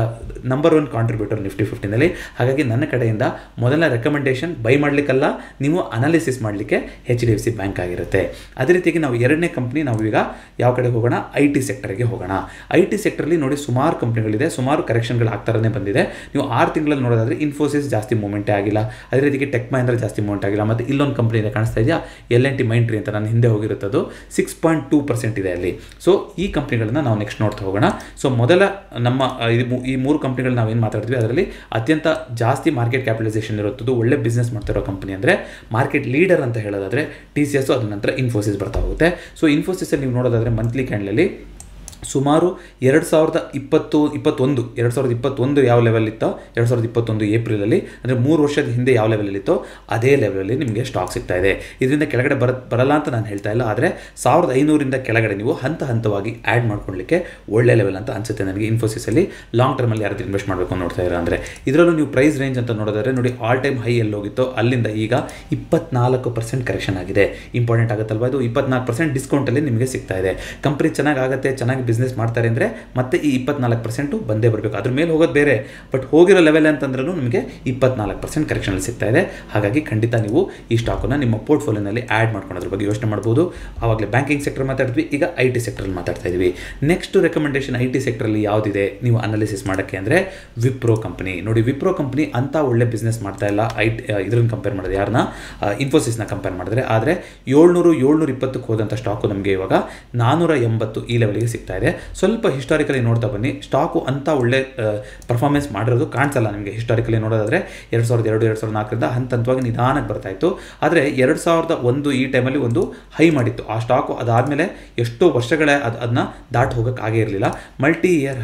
ನಂಬರ್ ಒನ್ ಕಾಂಟ್ರಿಬ್ಯೂಟರ್ ನಿಫ್ಟಿ ಫಿಫ್ಟಿನಲ್ಲಿ ಹಾಗಾಗಿ ನನ್ನ ಕಡೆಯಿಂದ ಮೊದಲ ರೆಕಮೆಂಡೇಶನ್ ಬೈ ಮಾಡಲಿಕ್ಕಲ್ಲ ನೀವು ಅನಾಲಿಸಿಸ್ ಮಾಡಲಿಕ್ಕೆ H D F C bank ಆಗಿರುತ್ತೆ ಅದೇ ರೀತಿಯಾಗಿ ನಾವು ಎರಡನೇ ಕಂಪ್ನಿ ನಾವು ಈಗ ಯಾವ ಕಡೆ ಹೋಗೋಣ ಐ ಟಿ ಸೆಕ್ಟರ್ಗೆ ಹೋಗೋಣ ಐ ಟಿ ಸೆಕ್ಟರ್ಲ್ಲಿ ನೋಡಿ ಸುಮಾರು ಕಂಪ್ನಿಗಳಿದೆ ಸುಮಾರು ಕರೆಕ್ಷನ್ಗಳು ಆಗ್ತಾರೇ ಬಂದಿದೆ ನೀವು ಆರು ತಿಂಗಳಲ್ಲಿ ನೋಡೋದಾದರೆ ಇನ್ಫೋಸಿಸ್ ಜಾಸ್ತಿ ಮೂಮೆಂಟೇ ಆಗಿಲ್ಲ ಅದೇ ರೀತಿಗೆ ಟೆಕ್ ಟೆಕ್ ಮಹೇಂದ್ರ ಜಾಸ್ತಿ ಅಮೌಂಟ್ ಆಗಿಲ್ಲ ಮತ್ತು ಇಲ್ಲೊಂದು ಕಂಪ್ನಿ ಇದೆ ಕಾಣಿಸ್ತಾ ಇದೆಯಾ ಎಲ್ ಎನ್ ಟಿ ಟ್ರಿ ಅಂತ ನಾನು ಹಿಂದೆ ಹೋಗಿರುತ್ತದು ಸಿಕ್ಸ್ ಪಾಯಿಂಟ್ ಟೂ ಪರ್ಸೆಂಟ್ ಇದೆ ಅಲ್ಲಿ ಸೊ ಈ ಕಂಪನಿಗಳನ್ನ ನಾವು ನೆಕ್ಸ್ಟ್ ನೋಡ್ತಾ ಹೋಗೋಣ ಸೊ ಮೊದಲ ನಮ್ಮ ಈ ಮೂರು ಕಂಪ್ನಿಗಳು ನಾವು ಏನು ಮಾತಾಡ್ತೀವಿ ಅದರಲ್ಲಿ ಅತ್ಯಂತ ಜಾಸ್ತಿ ಮಾರ್ಕೆಟ್ ಕ್ಯಾಪಿಟಲೈಸೇಷನ್ ಇರುತ್ತದ್ದು ಒಳ್ಳೆ ಬಿಸ್ನೆಸ್ ಮಾಡ್ತಿರೋ ಕಂಪ್ನಿ ಅಂದರೆ ಮಾರ್ಕೆಟ್ ಲೀಡರ್ ಅಂತ ಹೇಳೋದಾದರೆ ಟಿ ಸಿ ಎಸ್ ಅದ ನಂತರ ಇನ್ಫೋಸಿಸ್ ಬರ್ತಾ ಹೋಗುತ್ತೆ ಸೊ ಇನ್ಫೋಸಿಸಲ್ಲಿ ನೀವು ನೋಡೋದಾದರೆ ಮಂತ್ಲಿ ಕ್ಯಾಂಡ್ಲಲ್ಲಿ ಸುಮಾರು ಎರಡು ಸಾವಿರದ ಇಪ್ಪತ್ತು ಇಪ್ಪತ್ತೊಂದು ಎರಡು ಸಾವಿರದ ಇಪ್ಪತ್ತೊಂದು ಯಾವ ಲೆವೆಲ್ ಎರಡು ಸಾವಿರದ ಇಪ್ಪತ್ತೊಂದು ಏಪ್ರಿಲಲ್ಲಿ ಅಂದರೆ ಮೂರು ವರ್ಷದ ಹಿಂದೆ ಯಾವ ಲೆವೆಲಲ್ಲಿತ್ತೋ ಅದೇ ಲೆವೆಲಲ್ಲಿ ನಿಮಗೆ ಸ್ಟಾಕ್ ಸಿಗ್ತಾ ಇದೆ ಇದರಿಂದ ಕೆಳಗಡೆ ಬರ ಬರಲ್ಲ ಅಂತ ನಾನು ಹೇಳ್ತಾ ಇಲ್ಲ ಆದರೆ ಸಾವಿರದ ಐನೂರಿಂದ ಕೆಳಗಡೆ ನೀವು ಹಂತ ಹಂತವಾಗಿ ಆ್ಯಡ್ ಮಾಡ್ಕೊಳ್ಳಿಕ್ಕೆ ಒಳ್ಳೆ ಲೆವೆಲ್ ಅಂತ ಅನಿಸುತ್ತೆ ನನಗೆ ಇನ್ಫೋಸಿಸಲ್ಲಿ ಲಾಂಗ್ ಟರ್ಮಲ್ಲಿ ಯಾರಾದರೂ ಇನ್ವೆಸ್ಟ್ ಮಾಡಬೇಕು ನೋಡ್ತಾ ಇರೋ ಅಂದರೆ ಇದರಲ್ಲೂ ನೀವು ಪ್ರೈಸ್ ರೇಂಜ್ ಅಂತ ನೋಡಿದ್ರೆ ನೋಡಿ ಆಲ್ ಟೈಮ್ ಹೈ ಎಲ್ಲಿ ಹೋಗಿತ್ತೋ ಅಲ್ಲಿಂದ ಈಗ ಇಪ್ಪತ್ನಾಲ್ಕು ಪರ್ಸೆಂಟ್ ಕರೆಕ್ಷನ್ ಆಗಿದೆ ಇಂಪಾರ್ಟೆಂಟ್ ಆಗುತ್ತಲ್ವ ಇದು ಇಪ್ಪತ್ನಾಲ್ಕು ಪರ್ಸೆಂಟ್ ಡಿಸ್ಕೌಂಟಲ್ಲಿ ನಿಮಗೆ ಸಿಗ್ತಾ ಇದೆ ಕಂಪ್ನಿ ಚೆನ್ನಾಗಿ ಚೆನ್ನಾಗಿ ಬಿಸ್ನೆಸ್ ಮಾಡ್ತಾರೆ ಅಂದರೆ ಮತ್ತೆ ಈ ಇಪ್ಪತ್ನಾಲ್ಕು ಪರ್ಸೆಂಟು ಬಂದೇ ಬರಬೇಕು ಅದ್ರ ಮೇಲೆ ಹೋಗೋದು ಬೇರೆ ಬಟ್ ಹೋಗಿರೋ ಲೆವೆಲ್ ಅಂತಂದ್ರೂ ನಿಮಗೆ ಇಪ್ಪತ್ನಾಲ್ಕು ಪರ್ಸೆಂಟ್ ಕರೆಕ್ಷನಲ್ಲಿ ಸಿಗ್ತಾ ಇದೆ ಹಾಗಾಗಿ ಖಂಡಿತ ನೀವು ಈ ಸ್ಟಾಕನ್ನು ನಿಮ್ಮ ಪೋರ್ಟ್ಫೋಲಿಯೋನಲ್ಲಿ ಆ್ಯಡ್ ಮಾಡ್ಕೊಳೋದ್ರ ಬಗ್ಗೆ ಯೋಚನೆ ಮಾಡ್ಬೋದು ಆವಾಗಲೇ ಬ್ಯಾಂಕಿಂಗ್ ಸೆಕ್ಟರ್ ಮಾತಾಡಿದ್ವಿ ಈಗ ಐ ಟಿ ಸೆಕ್ಟ್ರಲ್ಲಿ ಮಾತಾಡ್ತಾ ಇದ್ವಿ ನೆಕ್ಸ್ಟ್ ರೆಕಮೆಂಡೇಷನ್ ಐ ಟಿ ಸೆಕ್ಟ್ರಲ್ಲಿ ಯಾವುದಿದೆ ನೀವು ಅನಾಲಿಸಿಸ್ ಮಾಡೋಕ್ಕೆ ಅಂದರೆ ವಿಪ್ರೋ ಕಂಪನಿ ನೋಡಿ ವಿಪ್ರೋ ಕಂಪನಿ ಅಂತ ಒಳ್ಳೆ ಬಿಸ್ನೆಸ್ ಮಾಡ್ತಾ ಇಲ್ಲ ಐ ಇದ್ರನ್ನ ಕಂಪೇರ್ ಮಾಡಿದ್ರೆ ಯಾರನ್ನ ಇನ್ಫೋಸಿಸ್ನ ಕಂಪೇರ್ ಮಾಡಿದ್ರೆ ಆದರೆ ಏಳ್ನೂರು ಏಳ್ನೂರ ಇಪ್ಪತ್ತಕ್ಕೆ ಹೋದಂಥ ಸ್ಟಾಕು ನಮಗೆ ಇವಾಗ ನಾನ್ನೂರ ಎಂಬತ್ತು ಈ ಲೆವೆಲ್ಗೆ ಸಿಗ್ತಾ ಇದೆ ಇದೆ ಸ್ವಲ್ಪ ಹಿಸ್ಟಾರಿಕಲಿ ನೋಡ್ತಾ ಬನ್ನಿ ಸ್ಟಾಕು ಅಂತ ಒಳ್ಳೆ ಪರ್ಫಾರ್ಮೆನ್ಸ್ ಮಾಡಿರೋದು ಕಾಣಿಸಲ್ಲ ನಿಮಗೆ ಹಿಸ್ಟಾರಿಕಲಿ ನೋಡೋದಾದರೆ ಎರಡು ಸಾವಿರದ ಎರಡು ಎರಡು ಸಾವಿರದ ನಾಲ್ಕರಿಂದ ಹಂತ ಹಂತವಾಗಿ ನಿಧಾನಕ್ಕೆ ಬರ್ತಾಯಿತ್ತು ಆದರೆ ಎರಡು ಸಾವಿರದ ಒಂದು ಈ ಟೈಮಲ್ಲಿ ಒಂದು ಹೈ ಮಾಡಿತ್ತು ಆ ಸ್ಟಾಕು ಅದಾದಮೇಲೆ ಎಷ್ಟೋ ವರ್ಷಗಳೇ ಅದು ಅದನ್ನ ಹೋಗಕ್ಕೆ ಆಗೇ ಇರಲಿಲ್ಲ ಮಲ್ಟಿ ಇಯರ್